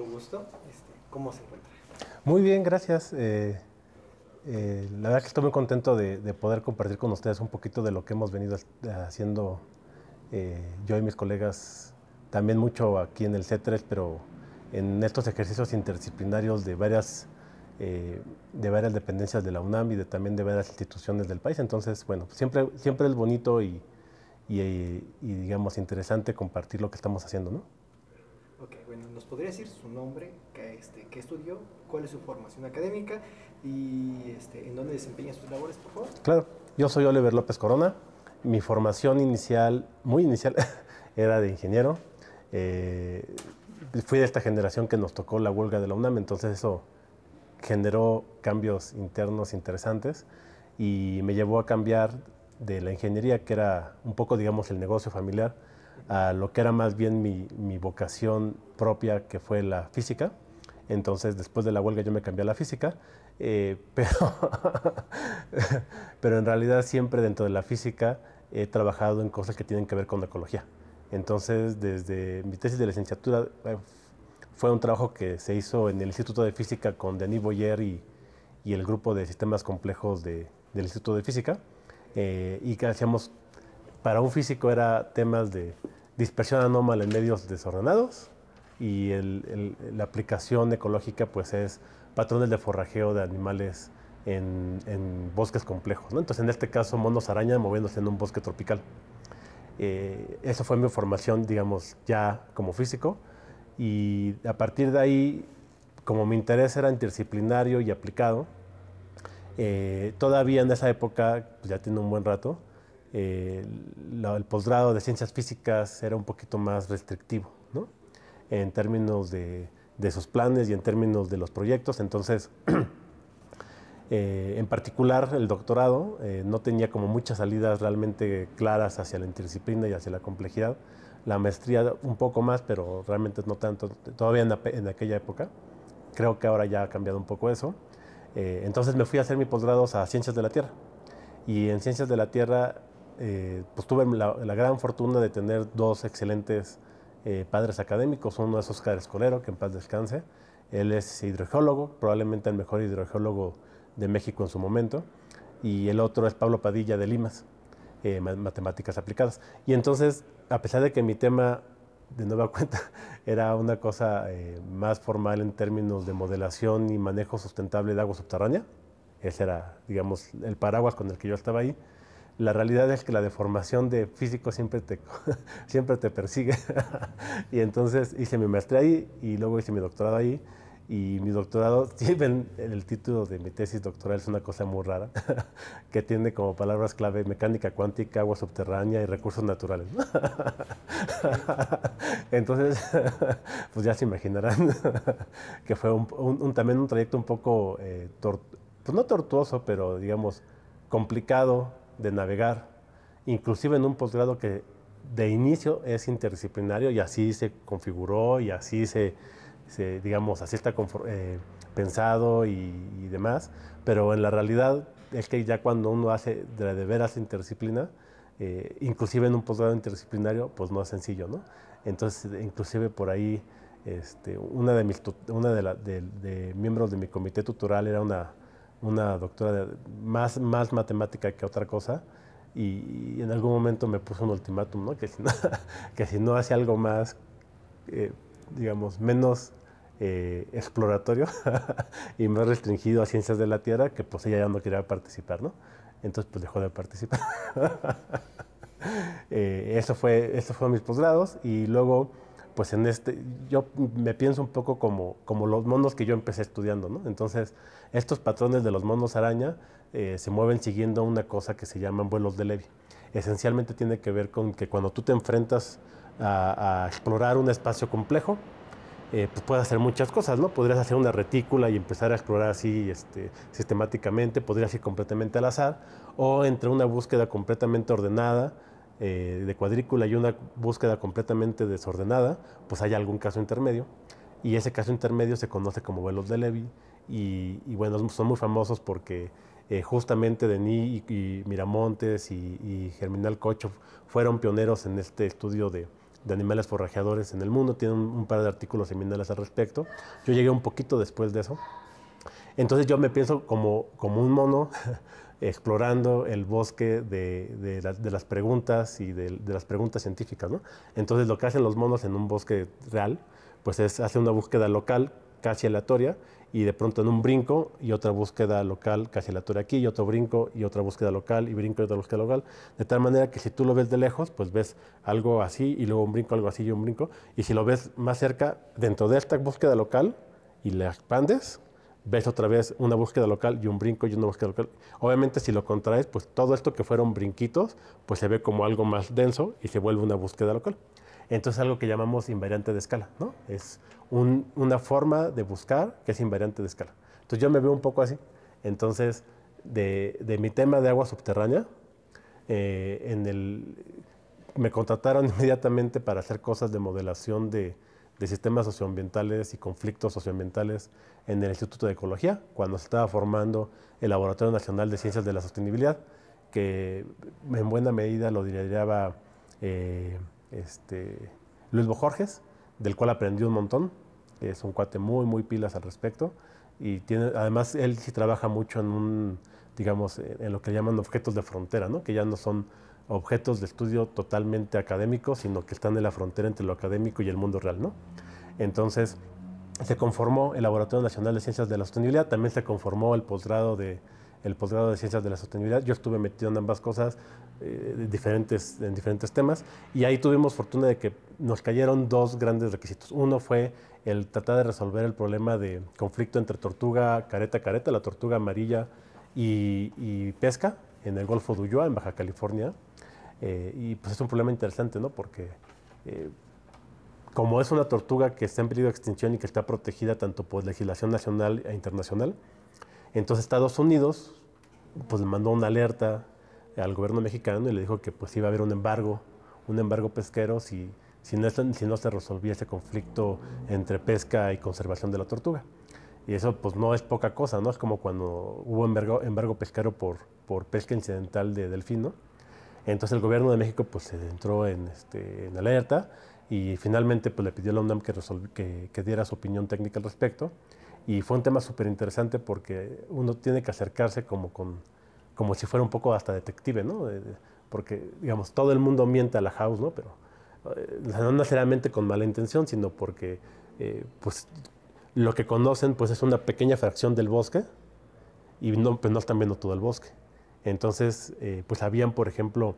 mucho gusto. Este, ¿Cómo se encuentra? Muy bien, gracias. Eh, eh, la verdad que estoy muy contento de, poder compartir con ustedes un poquito de lo que hemos venido haciendo eh, yo y mis colegas, también mucho aquí en el C3, pero en estos ejercicios interdisciplinarios de varias, de varias dependencias de la UNAM y de, también de varias instituciones del país. Entonces, bueno, siempre, siempre es bonito y, y digamos, interesante compartir lo que estamos haciendo, ¿no? Ok, bueno, ¿nos podría decir su nombre, qué, este, estudió, cuál es su formación académica y este, en dónde desempeña sus labores, por favor? Claro, yo soy Oliver López Corona. Mi formación inicial, muy inicial, era de ingeniero. Eh, fui de esta generación que nos tocó la huelga de la UNAM, entonces eso generó cambios internos interesantes y me llevó a cambiar de la ingeniería, que era un poco, digamos, el negocio familiar, a lo que era más bien mi, vocación propia, que fue la física. Entonces, después de la huelga yo me cambié a la física, eh, pero, pero en realidad siempre dentro de la física he trabajado en cosas que tienen que ver con la ecología. Entonces, desde mi tesis de licenciatura eh, fue un trabajo que se hizo en el Instituto de Física con Denis Boyer y, el grupo de sistemas complejos del Instituto de Física, eh, y que hacíamos para un físico era temas de dispersión anómala en medios desordenados y la aplicación ecológica pues es patrones de forrajeo de animales en, bosques complejos. Entonces en este caso monos araña moviéndose en un bosque tropical. Eh, esa fue mi formación, digamos, ya como físico. Y a partir de ahí, como mi interés era interdisciplinario y aplicado, eh, todavía en esa época, pues, ya tiene un buen rato, eh, el posgrado de ciencias físicas era un poquito más restrictivo, ¿no? En términos de, de sus planes y en términos de los proyectos. Entonces, eh, en particular, el doctorado eh, no tenía como muchas salidas realmente claras hacia la interdisciplina y hacia la complejidad. La maestría un poco más, pero realmente no tanto, todavía en, aquella época. Creo que ahora ya ha cambiado un poco eso. entonces me fui a hacer mi posgrado a Ciencias de la Tierra. Y en Ciencias de la Tierra eh, pues tuve la, gran fortuna de tener dos excelentes eh, padres académicos. Uno es Oscar Escolero, que en paz descanse. Él es hidrogeólogo, probablemente el mejor hidrogeólogo de México en su momento. Y el otro es Pablo Padilla de Limas, eh, matemáticas aplicadas. Y entonces, a pesar de que mi tema, de nueva cuenta, era una cosa más formal en términos de modelación y manejo sustentable de agua subterránea, ese era, digamos, el paraguas con el que yo estaba ahí la realidad es que la deformación de físico siempre te, siempre te persigue. y entonces hice mi maestría ahí y luego hice mi doctorado ahí. Y mi doctorado, si ven el título de mi tesis doctoral, es una cosa muy rara, que tiene como palabras clave mecánica cuántica, agua subterránea y recursos naturales. Entonces, pues ya se imaginarán que fue un, también un trayecto un poco, eh, pues no tortuoso, pero digamos complicado de navegar, inclusive en un posgrado que de inicio es interdisciplinario y así se configuró y así se, digamos, así está eh, pensado y, demás, pero en la realidad es que ya cuando uno hace de, de veras interdisciplina, eh, inclusive en un posgrado interdisciplinario, pues no es sencillo, ¿no? Entonces, inclusive por ahí, este, una de mis una de, miembros de mi comité tutorial era una una doctora más, más matemática que otra cosa y, en algún momento me puso un ultimátum, ¿no? que si no, que si no hacía algo más, eh, digamos, menos eh, exploratorio y más restringido a ciencias de la Tierra, que pues ella ya no quería participar, ¿no? Entonces pues dejó de participar. Eh, eso, fue, eso fueron mis posgrados y luego pues en este, yo me pienso un poco como, los monos que yo empecé estudiando, ¿no? Entonces, estos patrones de los monos araña eh, se mueven siguiendo una cosa que se llama vuelos de Levy. Esencialmente tiene que ver con que cuando tú te enfrentas a, explorar un espacio complejo, eh, pues puedes hacer muchas cosas, ¿no? Podrías hacer una retícula y empezar a explorar así este, sistemáticamente, podrías ir completamente al azar, o entre una búsqueda completamente ordenada, eh, de cuadrícula y una búsqueda completamente desordenada, pues hay algún caso intermedio. Y ese caso intermedio se conoce como vuelos de Levy. Y, bueno, son muy famosos porque eh, justamente Denis y, Miramontes y, Germinal Cocho fueron pioneros en este estudio de, animales forrajeadores en el mundo. Tienen un, par de artículos seminales al respecto. Yo llegué un poquito después de eso. Entonces yo me pienso como, como un mono explorando el bosque de, las preguntas y de, las preguntas científicas. Entonces lo que hacen los monos en un bosque real, pues es hacer una búsqueda local casi aleatoria y de pronto en un brinco y otra búsqueda local casi aleatoria aquí y otro brinco y otra búsqueda local y brinco y otra búsqueda local. De tal manera que si tú lo ves de lejos, pues ves algo así y luego un brinco, algo así y un brinco. Y si lo ves más cerca, dentro de esta búsqueda local y la expandes, ves otra vez una búsqueda local y un brinco y una búsqueda local. Obviamente si lo contraes, pues todo esto que fueron brinquitos, pues se ve como algo más denso y se vuelve una búsqueda local. Entonces algo que llamamos invariante de escala, ¿no? Es una forma de buscar que es invariante de escala. Entonces yo me veo un poco así. Entonces, de, mi tema de agua subterránea, eh, en el, me contrataron inmediatamente para hacer cosas de modelación de, de sistemas socioambientales y conflictos socioambientales en el Instituto de Ecología, cuando se estaba formando el Laboratorio Nacional de Ciencias de la Sostenibilidad, que en buena medida lo dirigía eh, este, Luis Bojorges, del cual aprendí un montón, es un cuate muy, muy pilas al respecto, y tiene, además él sí trabaja mucho en un, digamos, en lo que llaman objetos de frontera, ¿no? que ya no son objetos de estudio totalmente académicos, sino que están en la frontera entre lo académico y el mundo real, ¿no? Entonces, se conformó el Laboratorio Nacional de Ciencias de la Sostenibilidad, también se conformó el posgrado de, el posgrado de Ciencias de la Sostenibilidad. Yo estuve metido en ambas cosas, eh, diferentes, en diferentes temas, y ahí tuvimos fortuna de que nos cayeron dos grandes requisitos. Uno fue el tratar de resolver el problema de conflicto entre tortuga careta-careta, la tortuga amarilla, y, y pesca en el Golfo de Ulloa, en Baja California, eh, y pues es un problema interesante, ¿no? Porque eh, como es una tortuga que está en peligro de extinción y que está protegida tanto por legislación nacional e internacional, entonces Estados Unidos pues le mandó una alerta al gobierno mexicano y le dijo que pues iba a haber un embargo, un embargo pesquero si, si, no, si no se resolvía ese conflicto entre pesca y conservación de la tortuga. Y eso pues no es poca cosa, ¿no? Es como cuando hubo embargo, embargo pesquero por, por pesca incidental de delfín, ¿no? Entonces el gobierno de México pues se entró este, en, alerta y finalmente pues, le pidió a la UNAM que, diera su opinión técnica al respecto. Y fue un tema súper interesante porque uno tiene que acercarse como, con, como si fuera un poco hasta detective, ¿no? Eh, eh, porque, digamos, todo el mundo miente a la house, ¿no? Pero eh, no necesariamente con mala intención, sino porque, pues, lo que conocen, pues, es una pequeña fracción del bosque y no, pues, no están viendo todo el bosque. Entonces, eh, pues habían, por ejemplo,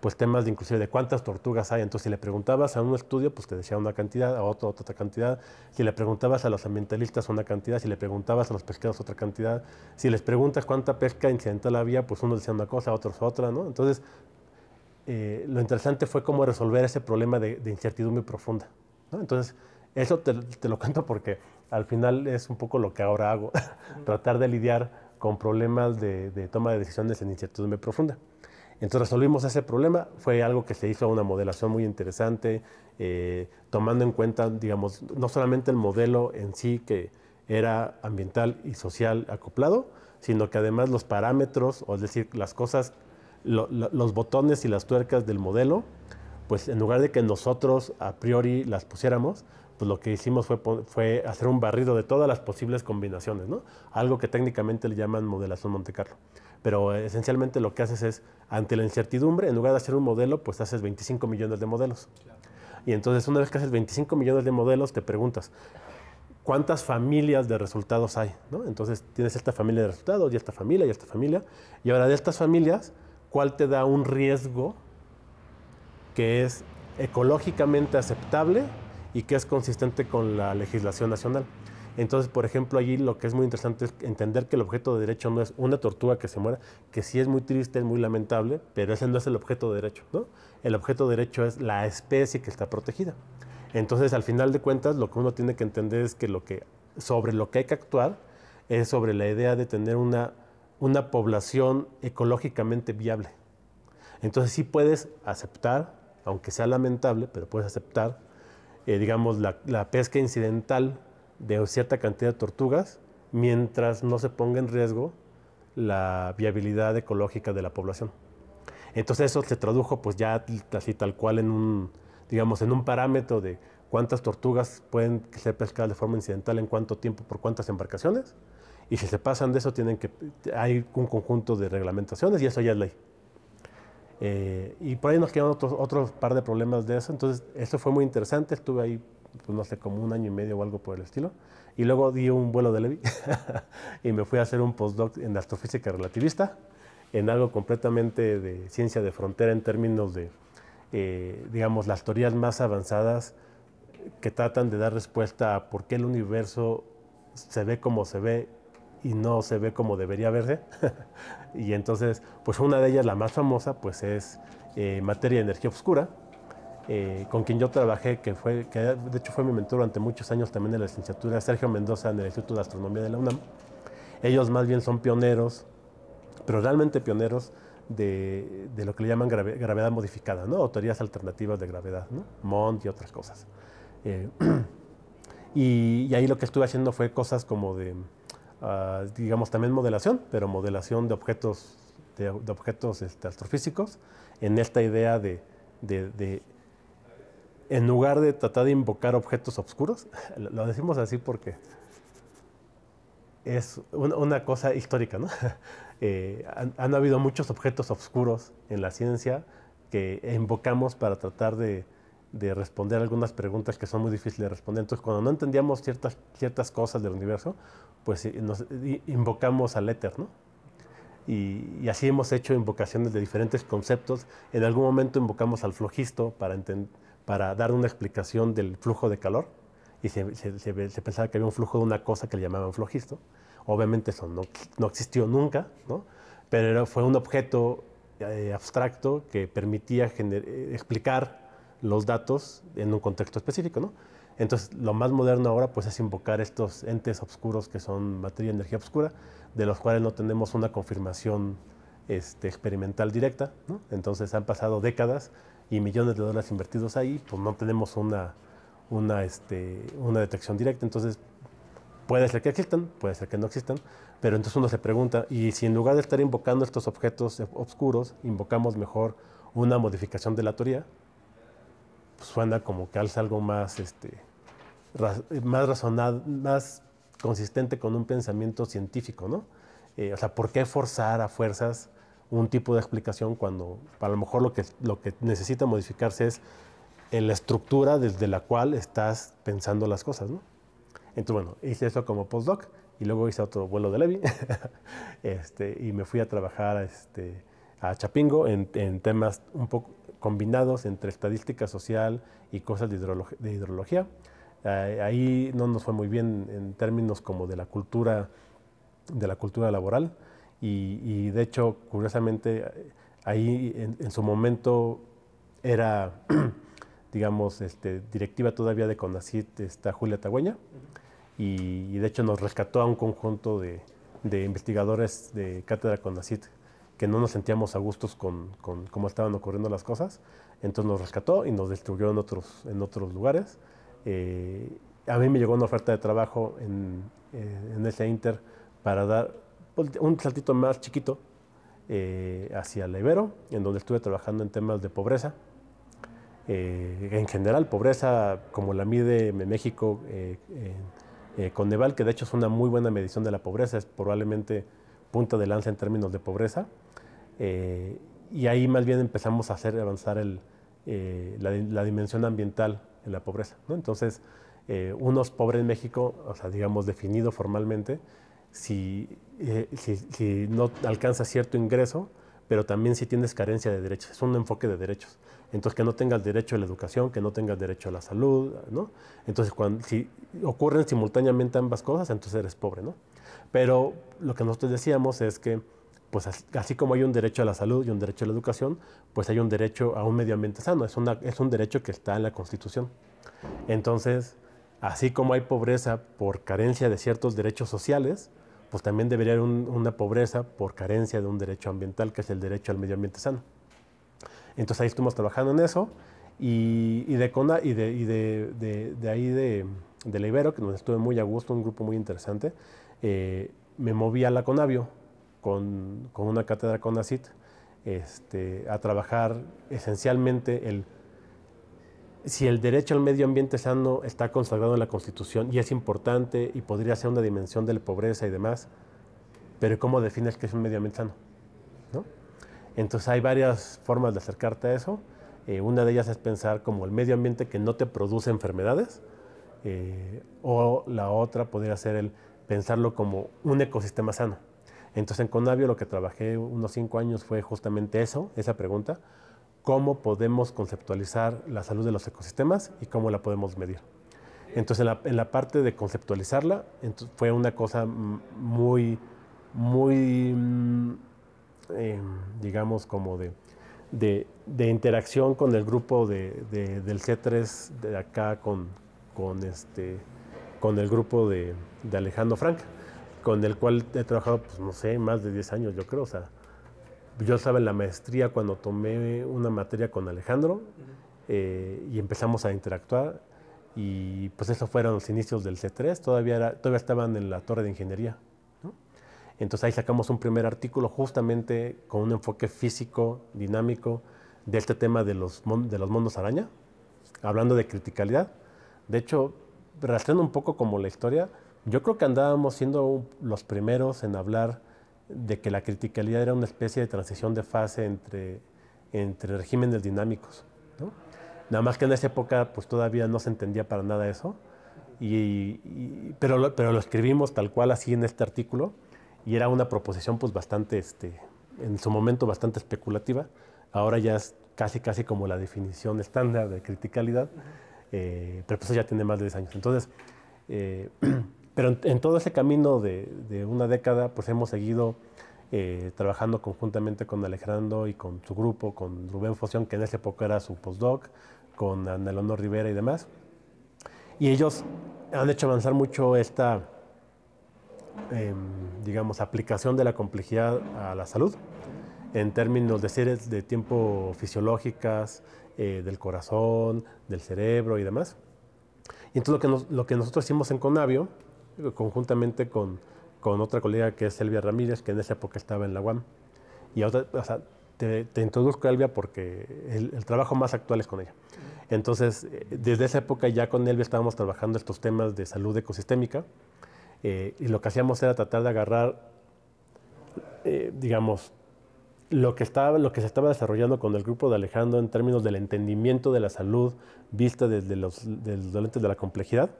pues temas de inclusive de cuántas tortugas hay. Entonces, si le preguntabas a un estudio, pues te decía una cantidad, a otro otra cantidad. Si le preguntabas a los ambientalistas una cantidad, si le preguntabas a los pescados otra cantidad. Si les preguntas cuánta pesca incidental había, pues uno decía una cosa, otros otra, ¿no? Entonces, eh, lo interesante fue cómo resolver ese problema de, incertidumbre profunda. Entonces, eso te, te lo cuento porque al final es un poco lo que ahora hago, tratar de lidiar con problemas de, toma de decisiones en incertidumbre profunda. Entonces resolvimos ese problema, fue algo que se hizo una modelación muy interesante, eh, tomando en cuenta, digamos, no solamente el modelo en sí que era ambiental y social acoplado, sino que además los parámetros, o es decir, las cosas, los botones y las tuercas del modelo, pues en lugar de que nosotros a priori las pusiéramos, pues lo que hicimos fue, hacer un barrido de todas las posibles combinaciones, ¿no? Algo que técnicamente le llaman modelación Monte Carlo. Pero eh, esencialmente lo que haces es, ante la incertidumbre, en lugar de hacer un modelo, pues haces 25 millones de modelos. Y entonces una vez que haces 25 millones de modelos, te preguntas, ¿cuántas familias de resultados hay? Entonces tienes esta familia de resultados, y esta familia, y esta familia. Y ahora de estas familias, ¿cuál te da un riesgo que es ecológicamente aceptable? y que es consistente con la legislación nacional. Entonces, por ejemplo, allí lo que es muy interesante es entender que el objeto de derecho no es una tortuga que se muera, que sí es muy triste, es muy lamentable, pero ese no es el objeto de derecho, ¿no? El objeto de derecho es la especie que está protegida. Entonces, al final de cuentas, lo que uno tiene que entender es que, lo que sobre lo que hay que actuar es sobre la idea de tener una, una población ecológicamente viable. Entonces, sí puedes aceptar, aunque sea lamentable, pero puedes aceptar eh, digamos, la, pesca incidental de cierta cantidad de tortugas mientras no se ponga en riesgo la viabilidad ecológica de la población. Entonces eso se tradujo pues ya así tal cual en un, digamos, en un parámetro de cuántas tortugas pueden ser pescadas de forma incidental en cuánto tiempo por cuántas embarcaciones y si se pasan de eso tienen que hay un conjunto de reglamentaciones y eso ya es ley. Eh, y por ahí nos quedan otros, otro par de problemas de eso. Entonces, esto fue muy interesante. Estuve ahí, pues, no sé, como un año y medio o algo por el estilo. Y luego di un vuelo de Levi y me fui a hacer un postdoc en astrofísica relativista, en algo completamente de ciencia de frontera en términos de, eh, digamos, las teorías más avanzadas que tratan de dar respuesta a por qué el universo se ve como se ve y no se ve como debería verse. Y entonces, pues una de ellas, la más famosa, pues es eh, Materia de Energía Oscura, eh, con quien yo trabajé, que, fue, que de hecho fue mi mentor durante muchos años también en la licenciatura, Sergio Mendoza en el Instituto de Astronomía de la UNAM. Ellos más bien son pioneros, pero realmente pioneros de, lo que le llaman gravedad modificada, ¿no? O teorías alternativas de gravedad, ¿no? y otras cosas. Eh, y ahí lo que estuve haciendo fue cosas como de Ah, digamos, también modelación, pero modelación de objetos, de, objetos este, astrofísicos, en esta idea de, en lugar de tratar de invocar objetos oscuros, lo decimos así porque es una, cosa histórica, ¿no? Eh, han, habido muchos objetos oscuros en la ciencia que invocamos para tratar de de responder algunas preguntas que son muy difíciles de responder. Entonces, cuando no entendíamos ciertas, ciertas cosas del universo, pues eh, nos eh, invocamos al éter, ¿no? Y, así hemos hecho invocaciones de diferentes conceptos. En algún momento invocamos al flojisto para, para dar una explicación del flujo de calor y se, pensaba que había un flujo de una cosa que le llamaban flojisto. Obviamente eso no, no existió nunca, ¿no? pero fue un objeto eh, abstracto que permitía explicar los datos en un contexto específico, Entonces, lo más moderno ahora pues, es invocar estos entes oscuros que son materia y energía oscura, de los cuales no tenemos una confirmación este, experimental directa. Entonces, han pasado décadas y millones de dólares invertidos ahí, pues no tenemos una, este, una detección directa. Entonces, puede ser que existan, puede ser que no existan, pero entonces uno se pregunta, y si en lugar de estar invocando estos objetos oscuros, invocamos mejor una modificación de la teoría, suena pues, como que alza algo más, este, más razonado, más consistente con un pensamiento científico, ¿no? Eh, o sea, ¿por qué forzar a fuerzas un tipo de explicación cuando a lo mejor lo que, lo que necesita modificarse es en la estructura desde la cual estás pensando las cosas, ¿no? Entonces, bueno, hice eso como postdoc y luego hice otro vuelo de Levi este, y me fui a trabajar a, este, a Chapingo en, en temas un poco combinados entre estadística social y cosas de, hidrología. ahí no nos fue muy bien en términos como de la cultura, de la cultura laboral y, de hecho, curiosamente, ahí en, su momento era, digamos, este, directiva todavía de CONACIT, está Julia Tagüeña, y, de hecho nos rescató a un conjunto de, de investigadores de cátedra CONACIT que no nos sentíamos a gustos con, cómo estaban ocurriendo las cosas. Entonces nos rescató y nos distribuyó en otros, en otros lugares. Eh, a mí me llegó una oferta de trabajo en, ese eh, Inter para dar un saltito más chiquito eh, hacia la Ibero, en donde estuve trabajando en temas de pobreza. en general, pobreza como la mide México con Neval, que de hecho es una muy buena medición de la pobreza, es probablemente punta de lanza en términos de pobreza. Eh, y ahí más bien empezamos a hacer avanzar eh, la, dimensión ambiental en la pobreza. Entonces, eh, unos pobres en México, o sea, digamos, definido formalmente, eh, si, no alcanza cierto ingreso, pero también si tienes carencia de derechos, es un enfoque de derechos. Entonces, que no tengas derecho a la educación, que no tengas derecho a la salud, Entonces, cuando, si ocurren simultáneamente ambas cosas, entonces eres pobre, ¿no? Pero lo que nosotros decíamos es que pues así, como hay un derecho a la salud y un derecho a la educación, pues hay un derecho a un medio ambiente sano. Es, es un derecho que está en la Constitución. Entonces, así como hay pobreza por carencia de ciertos derechos sociales, pues también debería haber una pobreza por carencia de un derecho ambiental, que es el derecho al medio ambiente sano. Entonces ahí estuvimos trabajando en eso y, de, y de, ahí de, de la que nos estuve muy a gusto, un grupo muy interesante, eh, me moví a la Conavio, con, una cátedra CONACIT este, a trabajar esencialmente el, si el derecho al medio ambiente sano está consagrado en la Constitución y es importante y podría ser una dimensión de la pobreza y demás, pero ¿cómo defines que es un medio ambiente sano? Entonces hay varias formas de acercarte a eso. Eh, una de ellas es pensar como el medio ambiente que no te produce enfermedades, eh, o la otra podría ser el pensarlo como un ecosistema sano. Entonces en Conavio lo que trabajé unos cinco años fue justamente eso, esa pregunta, cómo podemos conceptualizar la salud de los ecosistemas y cómo la podemos medir. Entonces en la, parte de conceptualizarla fue una cosa muy, muy, mm, eh, digamos, como de, interacción con el grupo del C3 de acá con, con, este, con el grupo de Alejandro Franca con el cual he trabajado, pues no sé, más de 10 años, yo creo. O sea, yo estaba en la maestría cuando tomé una materia con Alejandro eh, y empezamos a interactuar. Y pues esos fueron los inicios del C3, todavía, todavía estaban en la torre de ingeniería. Entonces ahí sacamos un primer artículo justamente con un enfoque físico, dinámico, de este tema de los, de los monos araña, hablando de criticalidad. De hecho, rastreando un poco como la historia, yo creo que andábamos siendo los primeros en hablar de que la criticalidad era una especie de transición de fase entre, entre regímenes dinámicos. Nada más que en esa época pues todavía no se entendía para nada eso, y, pero, lo, pero lo escribimos tal cual así en este artículo y era una proposición pues bastante, este, en su momento bastante especulativa, ahora ya es casi casi como la definición estándar de criticalidad, eh, pero pues ya tiene más de 10 años. Entonces, eh, Pero en, todo ese camino de, una década, pues hemos seguido eh, trabajando conjuntamente con Alejandro y con su grupo, con Rubén Fosión, que en esa época era su postdoc, con Ana Rivera y demás. Y ellos han hecho avanzar mucho esta, em, digamos, aplicación de la complejidad a la salud en términos de series de tiempo fisiológicas, eh, del corazón, del cerebro y demás. Y entonces lo que, lo que nosotros hicimos en Conavio conjuntamente con, otra colega que es Elvia Ramírez, que en esa época estaba en la UAM. Y ahora te, introduzco a Elvia porque el, trabajo más actual es con ella. Entonces, eh, desde esa época ya con Elvia estábamos trabajando estos temas de salud ecosistémica eh, y lo que hacíamos era tratar de agarrar, eh, digamos, lo que, estaba, lo que se estaba desarrollando con el grupo de Alejandro en términos del entendimiento de la salud vista desde los, desde los dolentes de la complejidad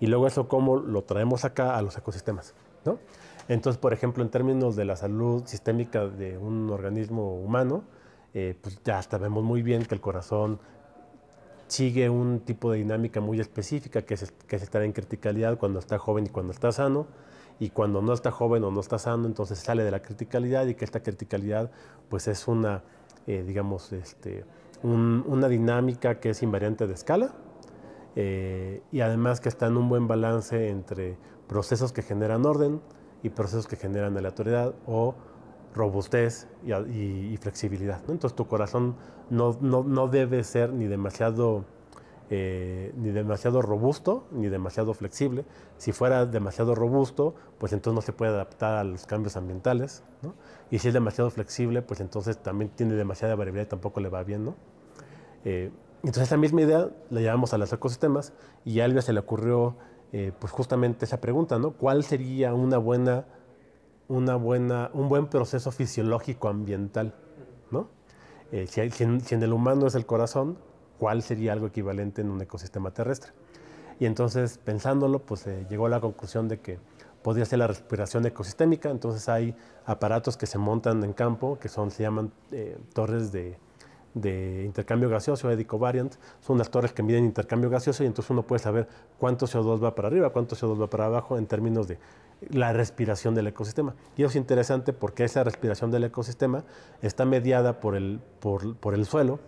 y luego eso cómo lo traemos acá a los ecosistemas, Entonces, por ejemplo, en términos de la salud sistémica de un organismo humano, eh, pues ya sabemos muy bien que el corazón sigue un tipo de dinámica muy específica, que es, que estar en criticalidad cuando está joven y cuando está sano, y cuando no está joven o no está sano, entonces sale de la criticalidad y que esta criticalidad pues es una, eh, digamos, este, una dinámica que es invariante de escala, eh, y además que está en un buen balance entre procesos que generan orden y procesos que generan aleatoriedad o robustez y, flexibilidad. Entonces tu corazón no, debe ser ni demasiado, eh, ni demasiado robusto ni demasiado flexible. Si fuera demasiado robusto, pues entonces no se puede adaptar a los cambios ambientales. Y si es demasiado flexible, pues entonces también tiene demasiada variabilidad y tampoco le va bien. ¿no? Eh, entonces esa misma idea la llevamos a los ecosistemas y a se le ocurrió eh, pues justamente esa pregunta, ¿Cuál sería una buena, una buena, un buen proceso fisiológico ambiental, ¿no? Eh, si, en, el humano es el corazón, ¿cuál sería algo equivalente en un ecosistema terrestre? Y entonces pensándolo, pues llegó a la conclusión de que podría ser la respiración ecosistémica. Entonces hay aparatos que se montan en campo que son se llaman eh, torres de de intercambio gaseoso, edicovariant, Variant, son las torres que miden intercambio gaseoso y entonces uno puede saber cuánto CO2 va para arriba, cuánto CO2 va para abajo en términos de la respiración del ecosistema. Y eso es interesante porque esa respiración del ecosistema está mediada por el, por, por el suelo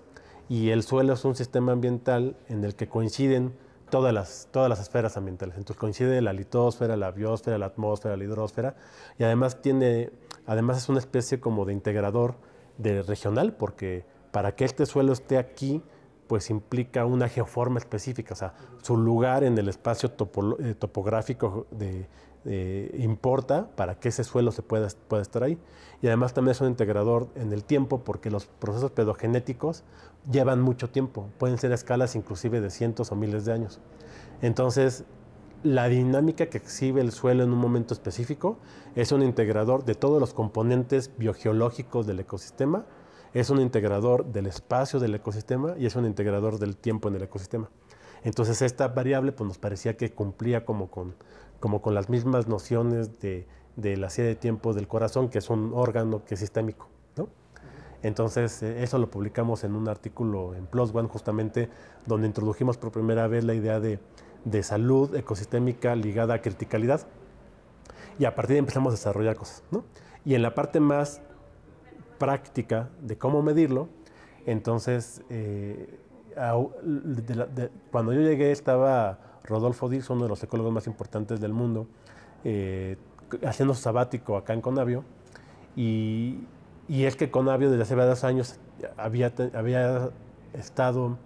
y el suelo es un sistema ambiental en el que coinciden todas las, todas las esferas ambientales. Entonces coincide la litosfera la biosfera, la atmósfera, la hidrósfera, y además tiene, además es una especie como de integrador de regional, porque para que este suelo esté aquí, pues implica una geoforma específica, o sea, su lugar en el espacio eh, topográfico importa para que ese suelo se pueda, estar ahí. Y además también es un integrador en el tiempo porque los procesos pedogenéticos llevan mucho tiempo, pueden ser escalas inclusive de cientos o miles de años. Entonces, la dinámica que exhibe el suelo en un momento específico es un integrador de todos los componentes biogeológicos del ecosistema es un integrador del espacio del ecosistema y es un integrador del tiempo en el ecosistema. Entonces esta variable pues, nos parecía que cumplía como con, como con las mismas nociones de, la serie de tiempo del corazón, que es un órgano que es sistémico. Entonces eh, eso lo publicamos en un artículo en Plus One justamente, donde introdujimos por primera vez la idea de, salud ecosistémica ligada a criticalidad. Y a partir de ahí empezamos a desarrollar cosas. Y en la parte más práctica de cómo medirlo. Entonces, eh, cuando yo llegué estaba Rodolfo Dix, uno de los ecólogos más importantes del mundo, eh, haciendo sabático acá en Conavio. Y, es que Conavio desde hace varios años había, había estado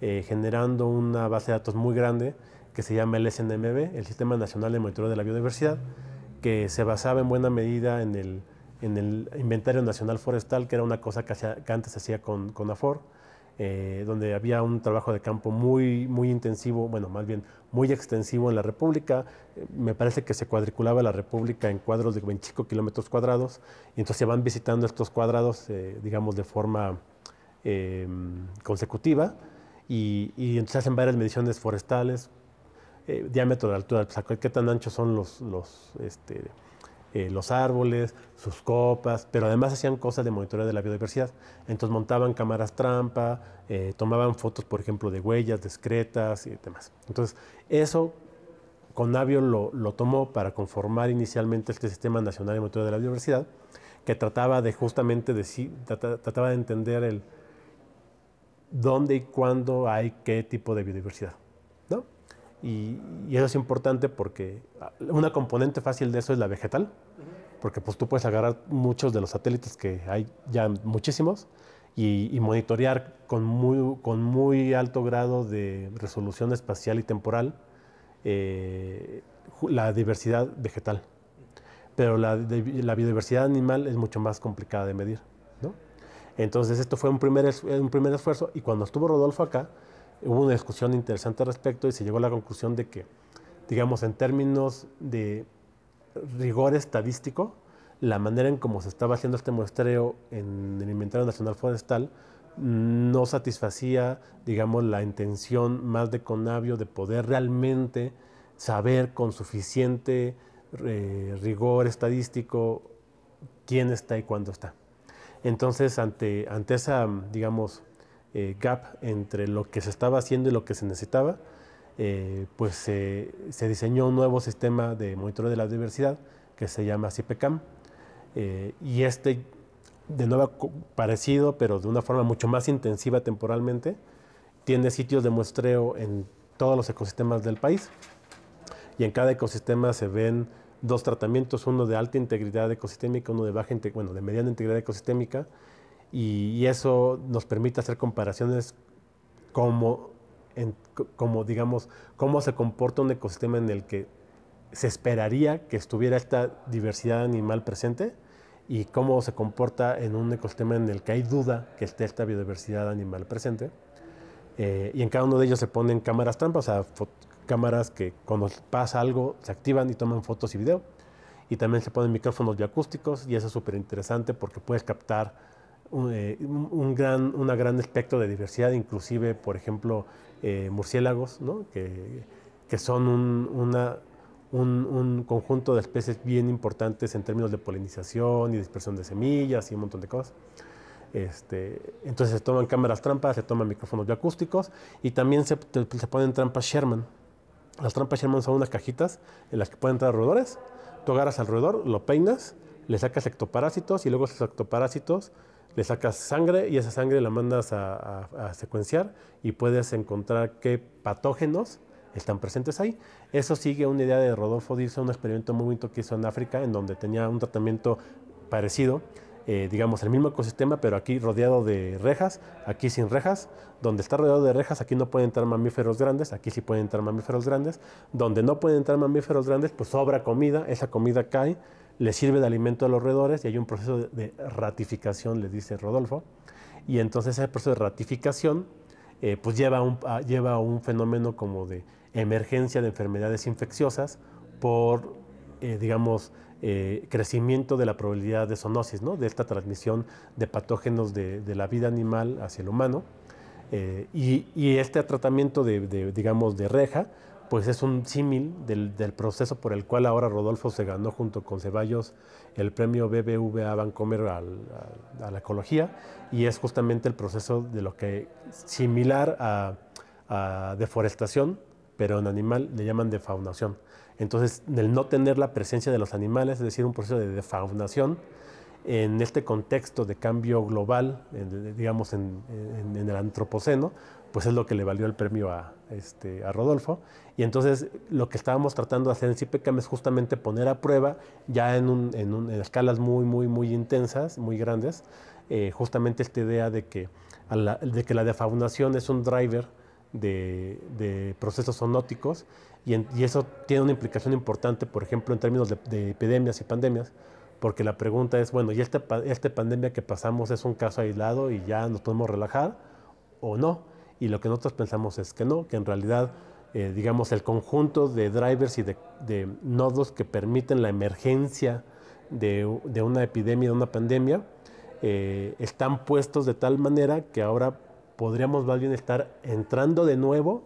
eh, generando una base de datos muy grande que se llama el SNMB, el Sistema Nacional de Monitoreo de la Biodiversidad, que se basaba en buena medida en el en el Inventario Nacional Forestal, que era una cosa que, antes se hacía con, AFOR, eh, donde había un trabajo de campo muy, muy intensivo, bueno, más bien muy extensivo en la República. Eh, me parece que se cuadriculaba la República en cuadros de 25 kilómetros cuadrados, y entonces se van visitando estos cuadrados, eh, digamos, de forma consecutiva, y, entonces hacen varias mediciones forestales, diámetro de altura, o pues, qué tan anchos son los, los este, eh, los árboles, sus copas, pero además hacían cosas de monitoreo de la biodiversidad. Entonces montaban cámaras trampa, eh, tomaban fotos, por ejemplo, de huellas, de y demás. Entonces, eso con lo, lo tomó para conformar inicialmente este Sistema Nacional de Monitoreo de la Biodiversidad, que trataba de justamente de, trataba de entender dónde y cuándo hay qué tipo de biodiversidad. Y, eso es importante porque una componente fácil de eso es la vegetal, porque pues tú puedes agarrar muchos de los satélites que hay ya muchísimos y, monitorear con muy, con muy alto grado de resolución espacial y temporal eh, la diversidad vegetal. Pero la, la, biodiversidad animal es mucho más complicada de medir. ¿no? Entonces esto fue un primer, un primer esfuerzo y cuando estuvo Rodolfo acá, hubo una discusión interesante al respecto y se llegó a la conclusión de que, digamos, en términos de rigor estadístico, la manera en cómo se estaba haciendo este muestreo en el Inventario Nacional Forestal no satisfacía, digamos, la intención más de Conavio de poder realmente saber con suficiente eh, rigor estadístico quién está y cuándo está. Entonces, ante, ante esa, digamos, eh, gap entre lo que se estaba haciendo y lo que se necesitaba, eh, pues se diseñó un nuevo sistema de monitoreo de la diversidad que se llama CIPECAM. Eh, y este, de nuevo parecido, pero de una forma mucho más intensiva temporalmente, tiene sitios de muestreo en todos los ecosistemas del país. Y en cada ecosistema se ven dos tratamientos, uno de alta integridad ecosistémica, uno de baja, de mediana integridad ecosistémica, y, eso nos permite hacer comparaciones como, digamos, cómo se comporta un ecosistema en el que se esperaría que estuviera esta diversidad animal presente y cómo se comporta en un ecosistema en el que hay duda que esté esta biodiversidad animal presente. Eh, y en cada uno de ellos se ponen cámaras trampas, o sea, cámaras que cuando pasa algo se activan y toman fotos y video. Y también se ponen micrófonos bioacústicos y eso es súper interesante porque puedes captar un, eh, un gran, una gran espectro de diversidad, inclusive, por ejemplo, eh, murciélagos, ¿no? que, que, son un, un, conjunto de especies bien importantes en términos de polinización y dispersión de semillas y un montón de cosas. Este, entonces se toman cámaras trampas, se toman micrófonos bioacústicos y también se, pues, se ponen trampas Sherman. Las trampas Sherman son unas cajitas en las que pueden entrar roedores. Tú agarras al roedor, lo peinas, le sacas ectoparásitos y luego esos ectoparásitos le sacas sangre y esa sangre la mandas a, secuenciar y puedes encontrar qué patógenos están presentes ahí. Eso sigue una idea de Rodolfo Dice, un experimento muy bonito que hizo en África, en donde tenía un tratamiento parecido, eh, digamos, el mismo ecosistema, pero aquí rodeado de rejas, aquí sin rejas. Donde está rodeado de rejas, aquí no pueden entrar mamíferos grandes, aquí sí pueden entrar mamíferos grandes. Donde no pueden entrar mamíferos grandes, pues sobra comida, esa comida cae le sirve de alimento a los roedores y hay un proceso de ratificación, le dice Rodolfo, y entonces ese proceso de ratificación eh, pues lleva, un, ah, a, un fenómeno como de emergencia de enfermedades infecciosas por, eh, digamos, eh, crecimiento de la probabilidad de zoonosis, ¿no? de esta transmisión de patógenos de, la vida animal hacia el humano. y, este tratamiento de, digamos, de reja pues es un símil del, proceso por el cual ahora Rodolfo se ganó junto con Ceballos el premio BBVA Bancomer a, la ecología y es justamente el proceso de lo que similar a, deforestación, pero en animal le llaman defaunación. Entonces, el no tener la presencia de los animales, es decir, un proceso de defaunación, en este contexto de cambio global, digamos en, el antropoceno, pues es lo que le valió el premio a, este, a Rodolfo. Y entonces lo que estábamos tratando de hacer en CIPECAM es justamente poner a prueba, ya en, escalas muy, muy, muy intensas, muy grandes, eh, justamente esta idea de que, la, de que la defaunación es un driver de, procesos zoonóticos y, eso tiene una implicación importante, por ejemplo, en términos de, epidemias y pandemias, porque la pregunta es, bueno, ¿y esta, esta pandemia que pasamos es un caso aislado y ya nos podemos relajar o no? y lo que nosotros pensamos es que no, que en realidad, eh, digamos, el conjunto de drivers y de, nodos que permiten la emergencia de, una epidemia, de una pandemia, eh, están puestos de tal manera que ahora podríamos más bien estar entrando de nuevo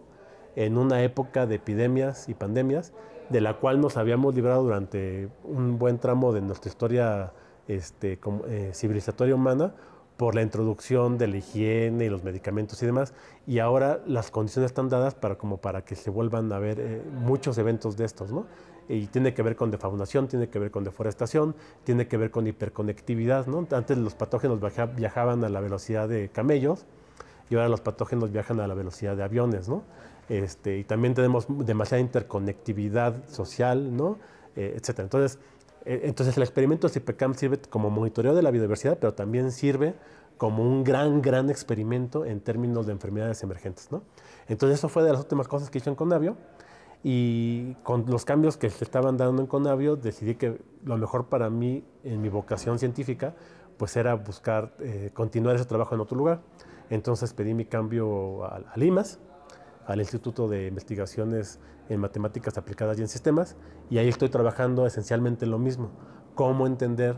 en una época de epidemias y pandemias, de la cual nos habíamos librado durante un buen tramo de nuestra historia este, eh, civilizatoria humana, por la introducción de la higiene y los medicamentos y demás, y ahora las condiciones están dadas para como para que se vuelvan a ver eh, muchos eventos de estos, ¿no? Y tiene que ver con defaunación, tiene que ver con deforestación, tiene que ver con hiperconectividad, ¿no? Antes los patógenos viajaban a la velocidad de camellos y ahora los patógenos viajan a la velocidad de aviones, ¿no? Este, y también tenemos demasiada interconectividad social, ¿no? Eh, etcétera. Entonces, eh, entonces el experimento del CIPECAM sirve como monitoreo de la biodiversidad, pero también sirve como un gran, gran experimento en términos de enfermedades emergentes. Entonces eso fue de las últimas cosas que hice en Conavio y con los cambios que se estaban dando en Conavio decidí que lo mejor para mí en mi vocación científica pues era buscar eh, continuar ese trabajo en otro lugar. Entonces pedí mi cambio a Limas al Instituto de Investigaciones en Matemáticas Aplicadas y en Sistemas, y ahí estoy trabajando esencialmente lo mismo, cómo entender,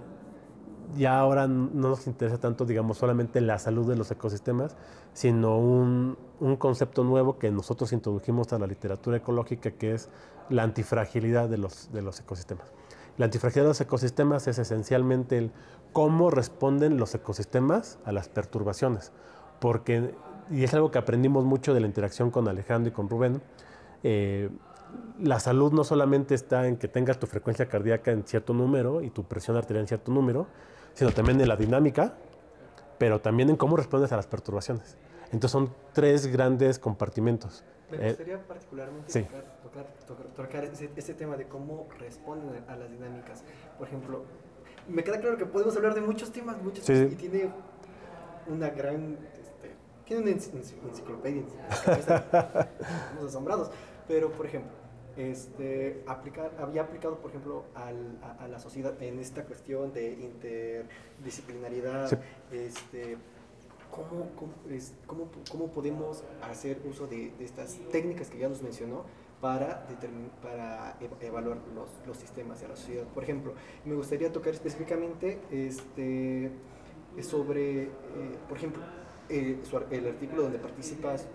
ya ahora no nos interesa tanto, digamos, solamente la salud de los ecosistemas, sino un, concepto nuevo que nosotros introdujimos a la literatura ecológica, que es la antifragilidad de los, de los ecosistemas. La antifragilidad de los ecosistemas es esencialmente el cómo responden los ecosistemas a las perturbaciones, porque y es algo que aprendimos mucho de la interacción con Alejandro y con Rubén, eh, la salud no solamente está en que tengas tu frecuencia cardíaca en cierto número y tu presión arterial en cierto número, sino también en la dinámica, pero también en cómo respondes a las perturbaciones. Entonces son tres grandes compartimentos. Me gustaría eh, particularmente tocar, ese, tema de cómo responden a las dinámicas. Por ejemplo, me queda claro que podemos hablar de muchos temas, muchos temas, y tiene una gran tiene una enciclopedia Estamos asombrados. Pero, por ejemplo, este, aplicar, había aplicado, por ejemplo, a, la sociedad en esta cuestión de interdisciplinaridad, este, ¿cómo, podemos hacer uso de, estas técnicas que ya nos mencionó para, para evaluar los, los, sistemas de la sociedad? Por ejemplo, me gustaría tocar específicamente este, sobre, eh, por ejemplo, eh, el artículo donde participas,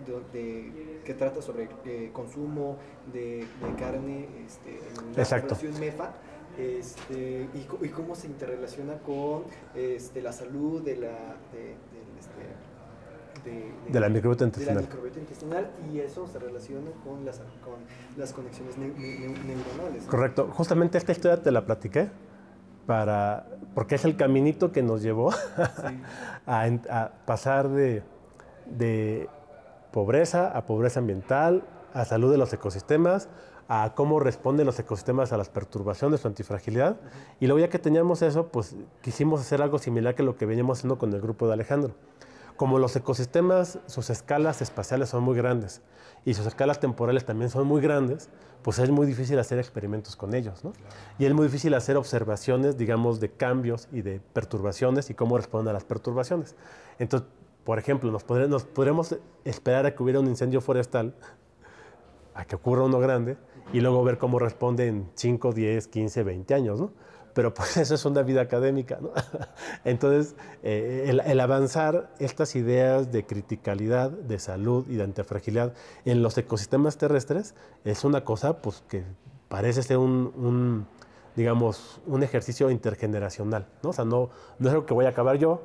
que trata sobre eh, consumo de, carne este, en la MEFA. Este, y, cómo se interrelaciona con este, la salud de la, de, microbiota intestinal. y eso se relaciona con las, con las conexiones neuronales. Correcto. Justamente esta historia te la platiqué para, porque es el caminito que nos llevó a, pasar de, pobreza a pobreza ambiental, a salud de los ecosistemas, a cómo responden los ecosistemas a las perturbaciones, su antifragilidad. Y luego ya que teníamos eso, pues quisimos hacer algo similar que lo que veníamos haciendo con el grupo de Alejandro. Como los ecosistemas, sus escalas espaciales son muy grandes y sus escalas temporales también son muy grandes, pues es muy difícil hacer experimentos con ellos, ¿no? Y es muy difícil hacer observaciones, digamos, de cambios y de perturbaciones y cómo responden a las perturbaciones. Entonces, por ejemplo, nos, podremos, podremos esperar a que hubiera un incendio forestal, a que ocurra uno grande, y luego ver cómo responde en 5, 10, 15, 20 años, ¿no? pero pues eso es una vida académica. Entonces, eh, el, avanzar estas ideas de criticalidad, de salud y de antifragilidad en los ecosistemas terrestres es una cosa pues, que parece ser un, digamos, un ejercicio intergeneracional. ¿no? O sea, no, no es algo que voy a acabar yo,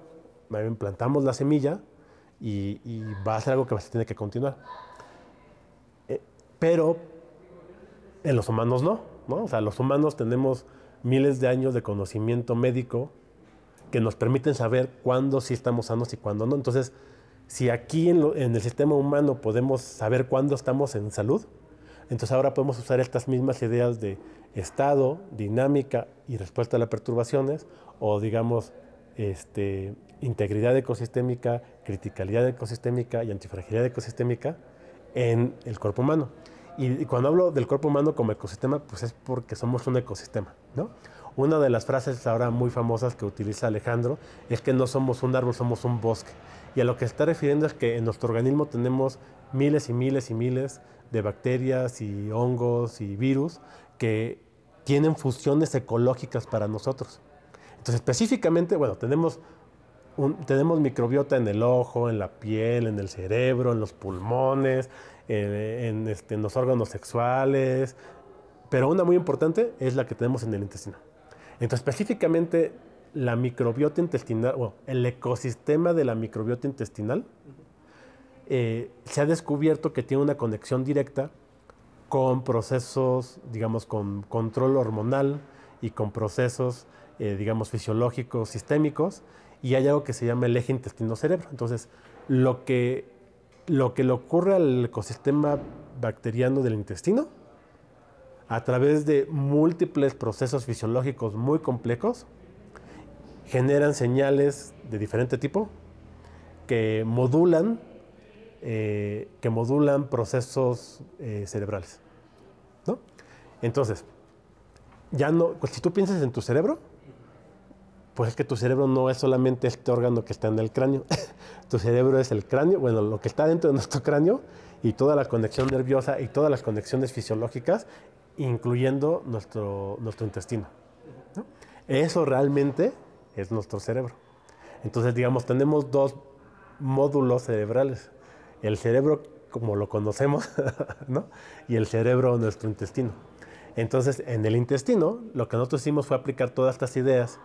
me implantamos la semilla y, va a ser algo que tiene que continuar. Eh, pero en los humanos no, ¿no? O sea, los humanos tenemos miles de años de conocimiento médico que nos permiten saber cuándo sí estamos sanos y cuándo no. Entonces, si aquí en, el sistema humano podemos saber cuándo estamos en salud, entonces ahora podemos usar estas mismas ideas de estado, dinámica y respuesta a las perturbaciones, o digamos, este, integridad ecosistémica, criticalidad ecosistémica y antifragilidad ecosistémica en el cuerpo humano. y cuando hablo del cuerpo humano como ecosistema, pues es porque somos un ecosistema. Una de las frases ahora muy famosas que utiliza Alejandro es que no somos un árbol, somos un bosque. Y a lo que está refiriendo es que en nuestro organismo tenemos miles y miles y miles de bacterias y hongos y virus que tienen funciones ecológicas para nosotros. Entonces, específicamente, bueno, tenemos, tenemos microbiota en el ojo, en la piel, en el cerebro, en los pulmones, en este, los órganos sexuales, pero una muy importante es la que tenemos en el intestino. Entonces, específicamente la microbiota intestinal, el ecosistema de la microbiota intestinal, eh, se ha descubierto que tiene una conexión directa con procesos, digamos, con control hormonal y con procesos, eh, digamos, fisiológicos, sistémicos, y hay algo que se llama el eje intestino-cerebro. Entonces, lo que le ocurre al ecosistema bacteriano del intestino, a través de múltiples procesos fisiológicos muy complejos, generan señales de diferente tipo que modulan, eh, que modulan procesos eh, cerebrales. ¿no? Entonces, ya no, pues, si tú piensas en tu cerebro, pues es que tu cerebro no es solamente este órgano que está en el cráneo. tu cerebro es el cráneo, bueno, lo que está dentro de nuestro cráneo y toda la conexión nerviosa y todas las conexiones fisiológicas incluyendo nuestro, nuestro intestino. Eso realmente es nuestro cerebro. Entonces, digamos, tenemos dos módulos cerebrales. El cerebro como lo conocemos, Y el cerebro, nuestro intestino. Entonces, en el intestino, lo que nosotros hicimos fue aplicar todas estas ideas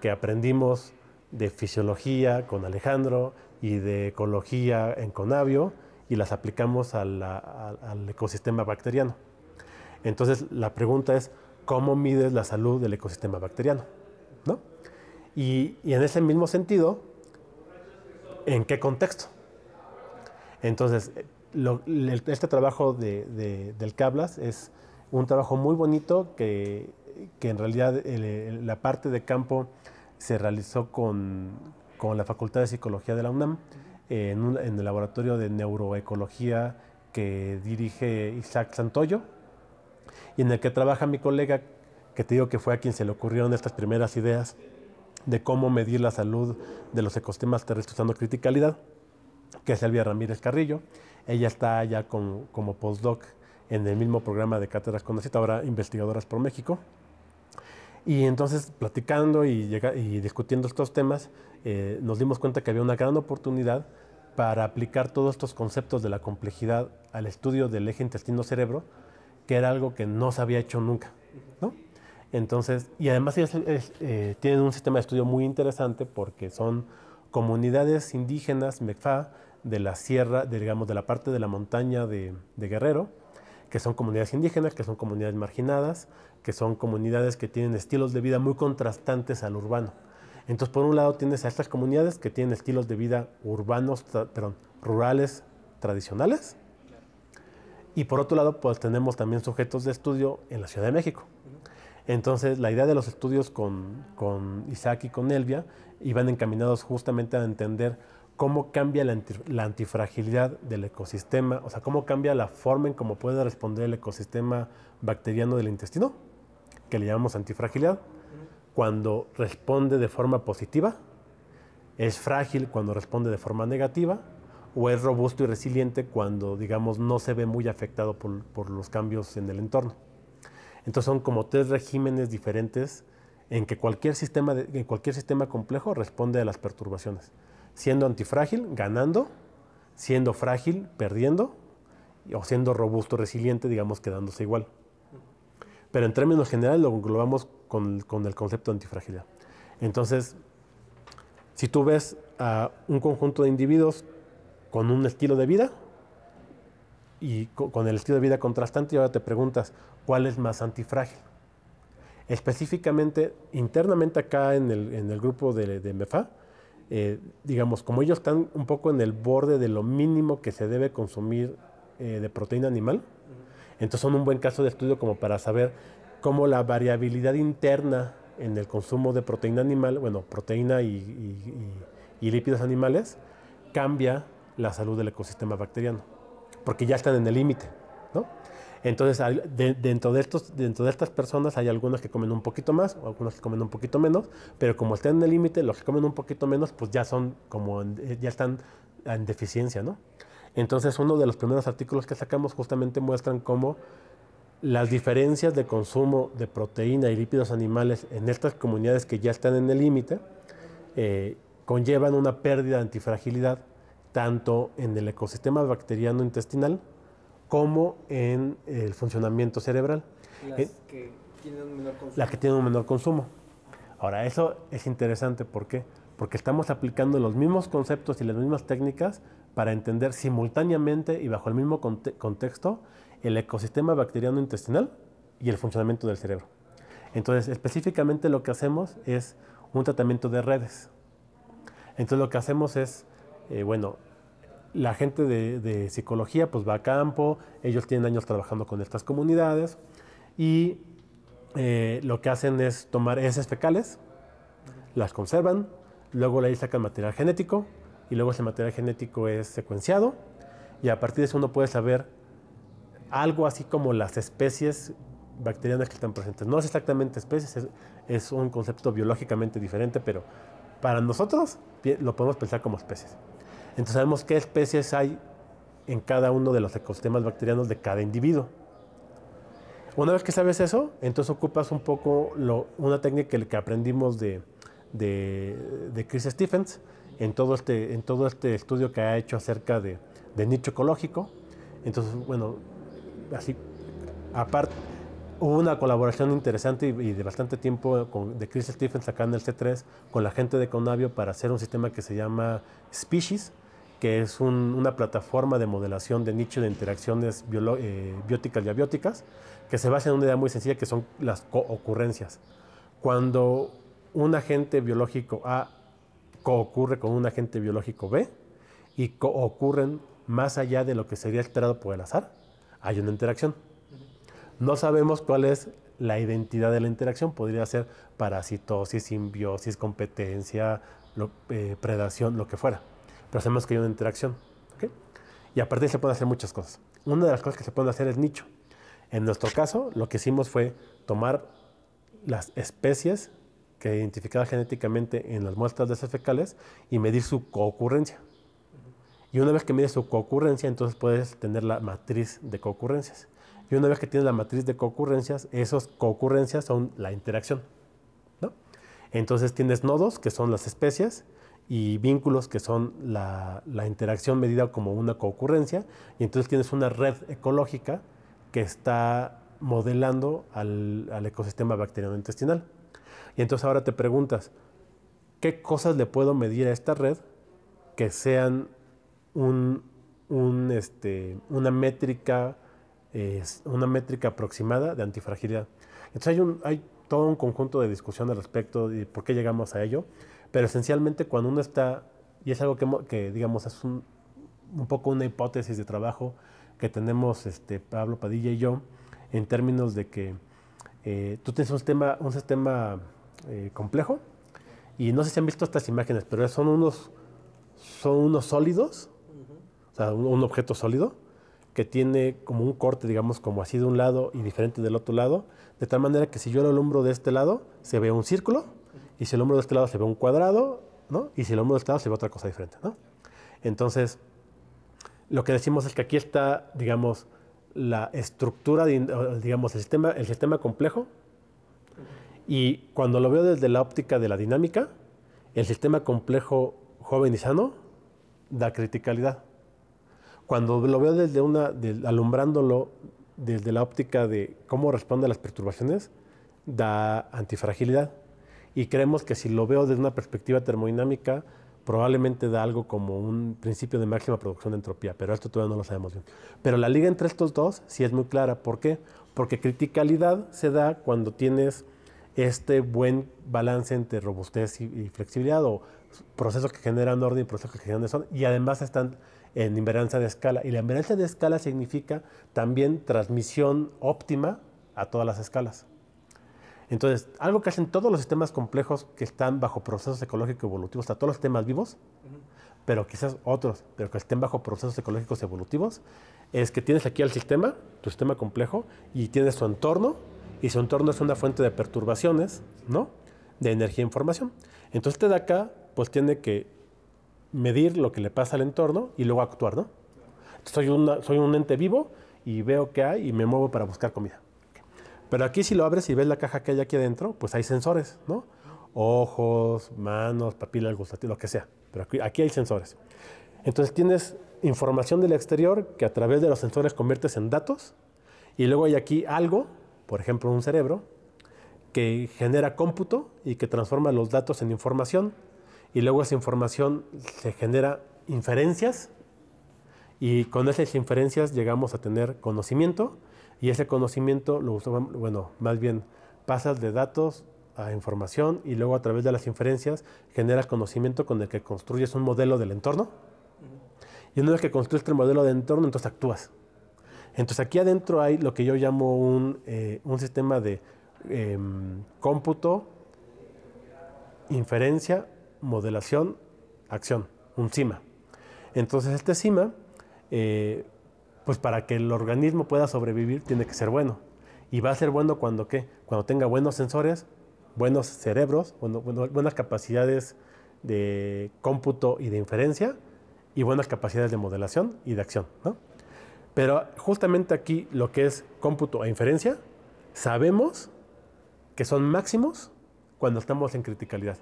que aprendimos de fisiología con Alejandro y de ecología en Conavio y las aplicamos al ecosistema bacteriano. Entonces, la pregunta es, ¿cómo mides la salud del ecosistema bacteriano? Y, en ese mismo sentido, ¿en qué contexto? Entonces, eh, este trabajo de, del Cablas es un trabajo muy bonito que, en realidad eh, la parte de campo se realizó con, la Facultad de Psicología de la UNAM eh, en el laboratorio de neuroecología que dirige Isaac Santoyo y en el que trabaja mi colega, que te digo que fue a quien se le ocurrieron estas primeras ideas de cómo medir la salud de los ecosistemas terrestres usando criticalidad, que es Elvia Ramírez Carrillo. Ella está ya como postdoc en el mismo programa de cátedras conocida, ahora investigadoras por México. Y entonces, platicando y, discutiendo estos temas, eh, nos dimos cuenta que había una gran oportunidad para aplicar todos estos conceptos de la complejidad al estudio del eje intestino-cerebro que era algo que no se había hecho nunca. Entonces, y además eh, tienen un sistema de estudio muy interesante porque son comunidades indígenas, MECFA, de la sierra, digamos, de la parte de la montaña de, de Guerrero, que son comunidades indígenas, que son comunidades marginadas, que son comunidades que tienen estilos de vida muy contrastantes al urbano. Entonces, por un lado tienes a estas comunidades que tienen estilos de vida urbanos, perdón, rurales tradicionales, y por otro lado, pues tenemos también sujetos de estudio en la Ciudad de México. Entonces, la idea de los estudios con, con Isaac y con Elvia iban encaminados justamente a entender cómo cambia la, la, antifragilidad del ecosistema, o sea, cómo cambia la forma en cómo puede responder el ecosistema bacteriano del intestino, que le llamamos antifragilidad. Cuando responde de forma positiva, es frágil cuando responde de forma negativa, o es robusto y resiliente cuando, digamos, no se ve muy afectado por, los cambios en el entorno. Entonces son como tres regímenes diferentes en que cualquier sistema, cualquier sistema complejo responde a las perturbaciones. Siendo antifrágil, ganando, siendo frágil, perdiendo, o siendo robusto, resiliente, digamos, quedándose igual. Pero en términos generales lo englobamos con, con el concepto de antifragilidad. Entonces, si tú ves a un conjunto de individuos con un estilo de vida y con el estilo de vida contrastante y ahora te preguntas, ¿cuál es más antifrágil? Específicamente, internamente acá en el, en el grupo de, de MEFA, eh, digamos, como ellos están un poco en el borde de lo mínimo que se debe consumir eh, de proteína animal, entonces son un buen caso de estudio como para saber cómo la variabilidad interna en el consumo de proteína animal, bueno, proteína y lípidos animales, cambia la salud del ecosistema bacteriano, porque ya están en el límite. ¿no? Entonces, dentro, de estos, dentro de estas personas hay algunas que comen un poquito más, o algunas que comen un poquito menos, pero como están en el límite, los que comen un poquito menos, pues ya son como, eh, ya están en deficiencia, ¿no? Entonces, uno de los primeros artículos que sacamos justamente muestran cómo las diferencias de consumo de proteína y lípidos animales en estas comunidades que ya están en el límite eh, conllevan una pérdida de antifragilidad tanto en el ecosistema bacteriano intestinal como en el funcionamiento cerebral. Las eh, que tienen un menor consumo. Ahora, eso es interesante, ¿por qué? Porque estamos aplicando los mismos conceptos y las mismas técnicas para entender simultáneamente y bajo el mismo contexto el ecosistema bacteriano intestinal y el funcionamiento del cerebro. Entonces, específicamente lo que hacemos es un tratamiento de redes. Entonces, lo que hacemos es eh, bueno, la gente de, psicología pues va a campo, ellos tienen años trabajando con estas comunidades y eh, lo que hacen es tomar esas fecales, las conservan, luego le sacan material genético y luego ese material genético es secuenciado y a partir de eso uno puede saber algo así como las especies bacterianas que están presentes. No es exactamente especies, es un concepto biológicamente diferente, pero para nosotros lo podemos pensar como especies. Entonces sabemos qué especies hay en cada uno de los ecosistemas bacterianos de cada individuo. Una vez que sabes eso, entonces ocupas un poco una técnica que, aprendimos de, de, Chris Stephens en todo, este, en todo este estudio que ha hecho acerca de, nicho ecológico. Entonces, bueno, así, aparte, hubo una colaboración interesante y, de bastante tiempo de Chris Stephens acá en el C3 con la gente de Conavio para hacer un sistema que se llama Species, que es una plataforma de modelación de nicho de interacciones eh, bióticas y abióticas, que se basa en una idea muy sencilla que son las coocurrencias. Cuando un agente biológico A coocurre con un agente biológico B y coocurren más allá de lo que sería esperado por el azar, hay una interacción. No sabemos cuál es la identidad de la interacción, podría ser parasitosis, simbiosis, competencia, eh, predación, lo que fuera pero sabemos que hay una interacción. ¿okay? Y a partir de ahí se pueden hacer muchas cosas. Una de las cosas que se pueden hacer es nicho. En nuestro caso, lo que hicimos fue tomar las especies que identificadas genéticamente en las muestras de esas fecales y medir su coocurrencia. Y una vez que mides su coocurrencia, entonces puedes tener la matriz de coocurrencias. Y una vez que tienes la matriz de coocurrencias, esas coocurrencias son la interacción. ¿no? Entonces tienes nodos, que son las especies, y vínculos que son la, interacción medida como una coocurrencia, y entonces tienes una red ecológica que está modelando al, ecosistema bacteriano intestinal. Y entonces ahora te preguntas, ¿qué cosas le puedo medir a esta red que sean un, este, una métrica? una métrica aproximada de antifragilidad. Entonces hay, un, hay todo un conjunto de discusión al respecto de por qué llegamos a ello, pero esencialmente cuando uno está, y es algo que, que digamos es un, un, poco una hipótesis de trabajo que tenemos este, Pablo Padilla y yo, en términos de que eh, tú tienes un sistema, un sistema eh, complejo, y no sé si han visto estas imágenes, pero son unos, son unos sólidos, o sea, un objeto sólido, que tiene como un corte, digamos, como así de un lado y diferente del otro lado, de tal manera que si yo lo alumbro de este lado, se ve un círculo, y si el hombro de este lado se ve un cuadrado, Y si el hombro de este lado se ve otra cosa diferente, Entonces, lo que decimos es que aquí está, digamos, la estructura, digamos, el sistema, el sistema complejo, y cuando lo veo desde la óptica de la dinámica, el sistema complejo joven y sano da criticalidad. Cuando lo veo desde una, alumbrándolo desde la óptica de cómo responde a las perturbaciones, da antifragilidad. Y creemos que si lo veo desde una perspectiva termodinámica, probablemente da algo como un principio de máxima producción de entropía, pero esto todavía no lo sabemos bien. Pero la liga entre estos dos sí es muy clara. ¿Por qué? Porque criticalidad se da cuando tienes este buen balance entre robustez y flexibilidad o procesos que generan orden y procesos que generan desorden. Y además están en inverancia de escala. Y la inverancia de escala significa también transmisión óptima a todas las escalas. Entonces, algo que hacen todos los sistemas complejos que están bajo procesos ecológicos evolutivos, hasta todos los sistemas vivos, pero quizás otros, pero que estén bajo procesos ecológicos evolutivos, es que tienes aquí al sistema, tu sistema complejo, y tienes su entorno, y su entorno es una fuente de perturbaciones, ¿no? De energía e información. Entonces, este de acá, pues tiene que medir lo que le pasa al entorno y luego actuar, ¿no? Soy, soy un ente vivo y veo qué hay y me muevo para buscar comida. Pero aquí si lo abres y ves la caja que hay aquí adentro, pues hay sensores, ¿no? Ojos, manos, papilas gustativas, lo que sea. Pero aquí, aquí hay sensores. Entonces tienes información del exterior que a través de los sensores conviertes en datos y luego hay aquí algo, por ejemplo un cerebro, que genera cómputo y que transforma los datos en información y luego esa información se genera inferencias y con esas inferencias llegamos a tener conocimiento y ese conocimiento lo bueno, más bien pasas de datos a información y luego a través de las inferencias generas conocimiento con el que construyes un modelo del entorno. Y una vez que construyes el modelo del entorno, entonces actúas. Entonces aquí adentro hay lo que yo llamo un, eh, sistema de em, cómputo, inferencia, modelación, acción, un cima. Entonces este cima, eh, pues para que el organismo pueda sobrevivir tiene que ser bueno. Y va a ser bueno cuando qué? Cuando tenga buenos sensores, buenos cerebros, buenas capacidades de cómputo y de inferencia y buenas capacidades de modelación y de acción. ¿no? Pero justamente aquí lo que es cómputo e inferencia, sabemos que son máximos cuando estamos en criticalidad.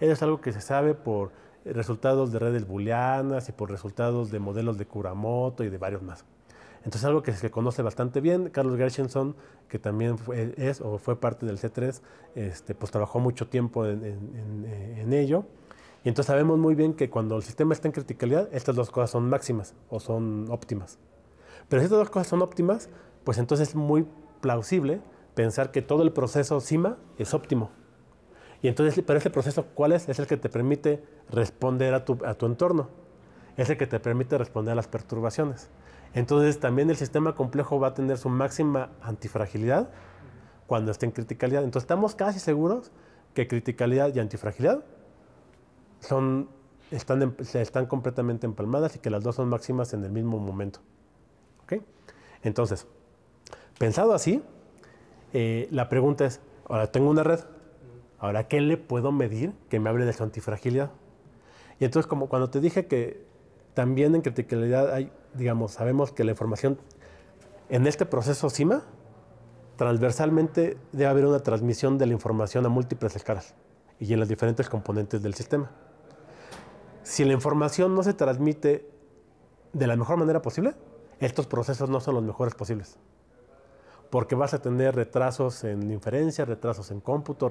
Eso es algo que se sabe por resultados de redes booleanas y por resultados de modelos de Kuramoto y de varios más. Entonces, algo que se conoce bastante bien, Carlos Gershenson, que también es o fue parte del C3, este, pues trabajó mucho tiempo eh, en, ello. Y entonces sabemos muy bien que cuando el sistema está en criticalidad, estas dos cosas son máximas o son óptimas. Pero si estas dos cosas son óptimas, pues entonces es muy plausible pensar que todo el proceso CIMA es óptimo. Y entonces, pero ese proceso, ¿cuál es? Es el que te permite responder a tu, entorno, es el que te permite responder a las perturbaciones. Entonces, también el sistema complejo va a tener su máxima antifragilidad cuando esté en criticalidad. Entonces, estamos casi seguros que criticalidad y antifragilidad son, están, están completamente empalmadas y que las dos son máximas en el mismo momento. Entonces, pensado así, eh, la pregunta es, ahora tengo una red, Ahora, ¿qué le puedo medir que me hable de su antifragilidad? Y entonces, como cuando te dije que también en criticalidad hay, digamos, sabemos que la información en este proceso CIMA, transversalmente debe haber una transmisión de la información a múltiples escalas y en los diferentes componentes del sistema. Si la información no se transmite de la mejor manera posible, estos procesos no son los mejores posibles. Porque vas a tener retrasos en inferencia, retrasos en cómputo,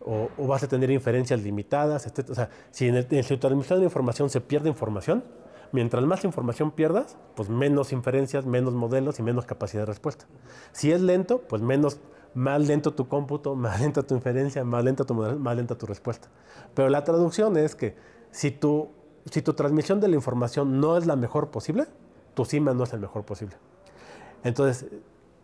o, vas a tener inferencias limitadas, O sea, si en el, transmisión de información se pierde información, mientras más información pierdas, pues menos inferencias, menos modelos y menos capacidad de respuesta. Si es lento, pues menos más lento tu cómputo, más lenta tu inferencia, más lenta tu más lenta tu respuesta. Pero la traducción es que si tu, si tu transmisión de la información no es la mejor posible, tu cima no es el mejor posible. Entonces,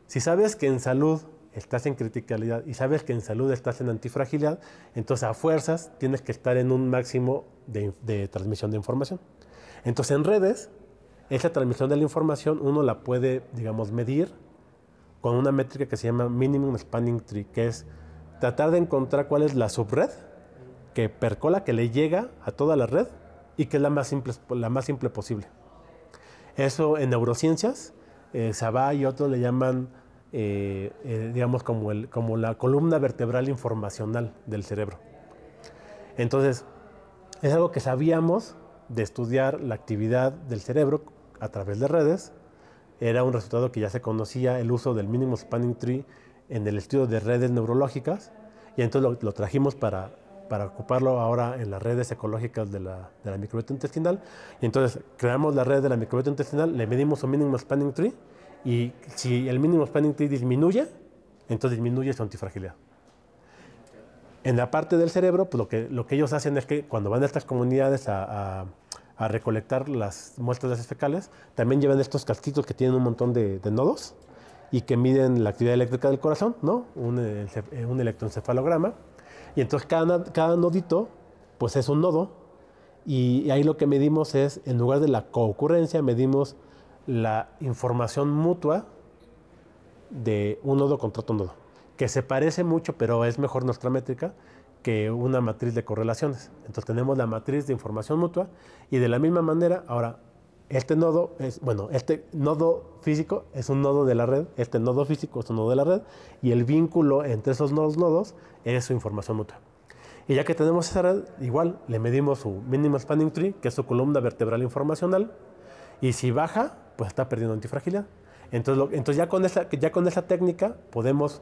si sabes que en salud estás en criticalidad y sabes que en salud estás en antifragilidad, entonces a fuerzas tienes que estar en un máximo de, transmisión de información. Entonces en redes, esa transmisión de la información uno la puede, digamos, medir con una métrica que se llama Minimum Spanning Tree, que es tratar de encontrar cuál es la subred que percola, que le llega a toda la red y que es la más simple, la más simple posible. Eso en neurociencias, eh, y otros le llaman eh, eh, digamos, como, como la columna vertebral informacional del cerebro. Entonces, es algo que sabíamos de estudiar la actividad del cerebro a través de redes. Era un resultado que ya se conocía el uso del mínimo spanning tree en el estudio de redes neurológicas y entonces lo, trajimos para, ocuparlo ahora en las redes ecológicas de la, de la microbiota intestinal. Y entonces creamos la red de la microbiota intestinal, le medimos un mínimo spanning tree y si el mínimo spanning tree disminuye, entonces disminuye su antifragilidad. En la parte del cerebro, pues lo que, lo que ellos hacen es que cuando van a estas comunidades a, recolectar las muestras de las fecales, también llevan estos casquitos que tienen un montón de, nodos y que miden la actividad eléctrica del corazón, ¿no? Un, eh, un electroencefalograma. Y entonces cada, cada, nodito, pues es un nodo. Y ahí lo que medimos es, en lugar de la coocurrencia, medimos la información mutua de un nodo contra otro nodo, que se parece mucho, pero es mejor nuestra métrica que una matriz de correlaciones. Entonces tenemos la matriz de información mutua y de la misma manera, ahora, este nodo es, bueno, este nodo físico es un nodo de la red, este nodo físico es un nodo de la red y el vínculo entre esos dos nodos es su información mutua. Y ya que tenemos esa red, igual le medimos su mínimo spanning tree, que es su columna vertebral informacional, y si baja, pues está perdiendo antifragilidad. Entonces, entonces ya, con esa, técnica podemos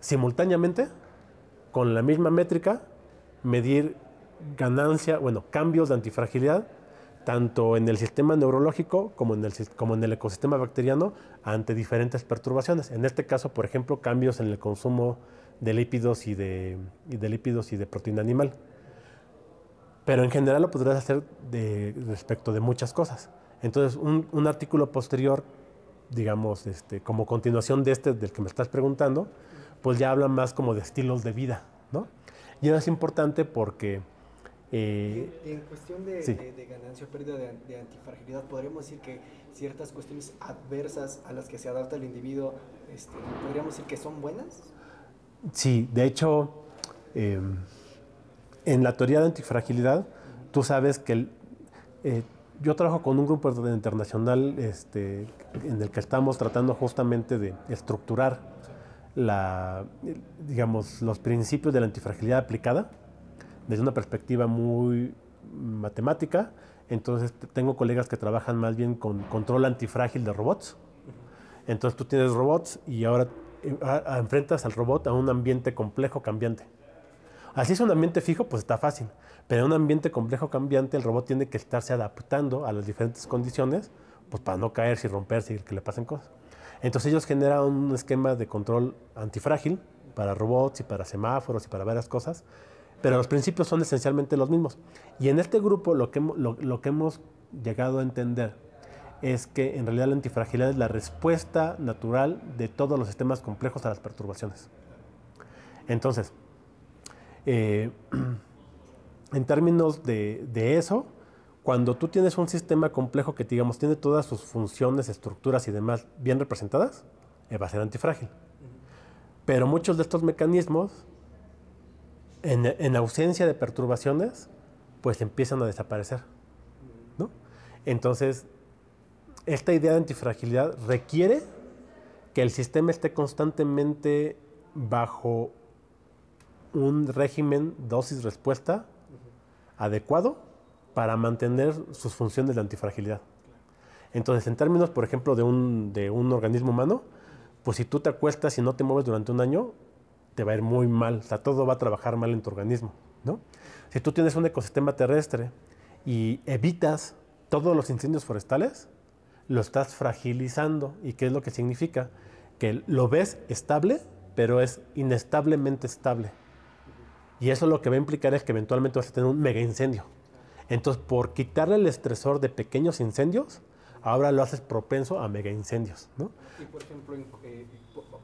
simultáneamente, con la misma métrica, medir ganancia, bueno, cambios de antifragilidad, tanto en el sistema neurológico como en el, como en el ecosistema bacteriano ante diferentes perturbaciones. En este caso, por ejemplo, cambios en el consumo de lípidos y de, lípidos y de proteína animal. Pero en general lo podrás hacer respecto de muchas cosas. Entonces, un, artículo posterior, digamos, este, como continuación de este del que me estás preguntando, pues ya habla más como de estilos de vida, ¿no? Y es importante porque... Eh, en, cuestión de, ganancia o pérdida de, antifragilidad, podríamos decir que ciertas cuestiones adversas a las que se adapta el individuo, este, podríamos decir que son buenas. Sí, de hecho, em, en la teoría de antifragilidad, tú sabes que el, eh, yo trabajo con un grupo internacional este, en el que estamos tratando justamente de estructurar la, digamos, los principios de la antifragilidad aplicada desde una perspectiva muy matemática. Entonces tengo colegas que trabajan más bien con control antifrágil de robots. Entonces tú tienes robots y ahora eh, enfrentas al robot a un ambiente complejo, cambiante. Así es un ambiente fijo, pues está fácil. Pero en un ambiente complejo cambiante, el robot tiene que estarse adaptando a las diferentes condiciones, pues para no caerse y romperse y que le pasen cosas. Entonces ellos generan un esquema de control antifrágil para robots y para semáforos y para varias cosas, pero los principios son esencialmente los mismos. Y en este grupo lo que, lo, lo que hemos llegado a entender es que en realidad la antifragilidad es la respuesta natural de todos los sistemas complejos a las perturbaciones. Entonces, eh, en términos de, eso, cuando tú tienes un sistema complejo que, digamos, tiene todas sus funciones, estructuras y demás bien representadas, va a ser antifrágil. Pero muchos de estos mecanismos, en, en, ausencia de perturbaciones, pues empiezan a desaparecer. Entonces, esta idea de antifragilidad requiere que el sistema esté constantemente bajo un régimen dosis-respuesta adecuado para mantener sus funciones de antifragilidad. Entonces, en términos, por ejemplo, de un, de un organismo humano, pues si tú te acuestas y no te mueves durante un año, te va a ir muy mal, o sea, todo va a trabajar mal en tu organismo, ¿no? Si tú tienes un ecosistema terrestre y evitas todos los incendios forestales, lo estás fragilizando. ¿Y qué es lo que significa? Que lo ves estable, pero es inestablemente estable. Y eso lo que va a implicar es que eventualmente vas a tener un mega incendio. Entonces, por quitarle el estresor de pequeños incendios, ahora lo haces propenso a mega incendios. Y por ejemplo, eh,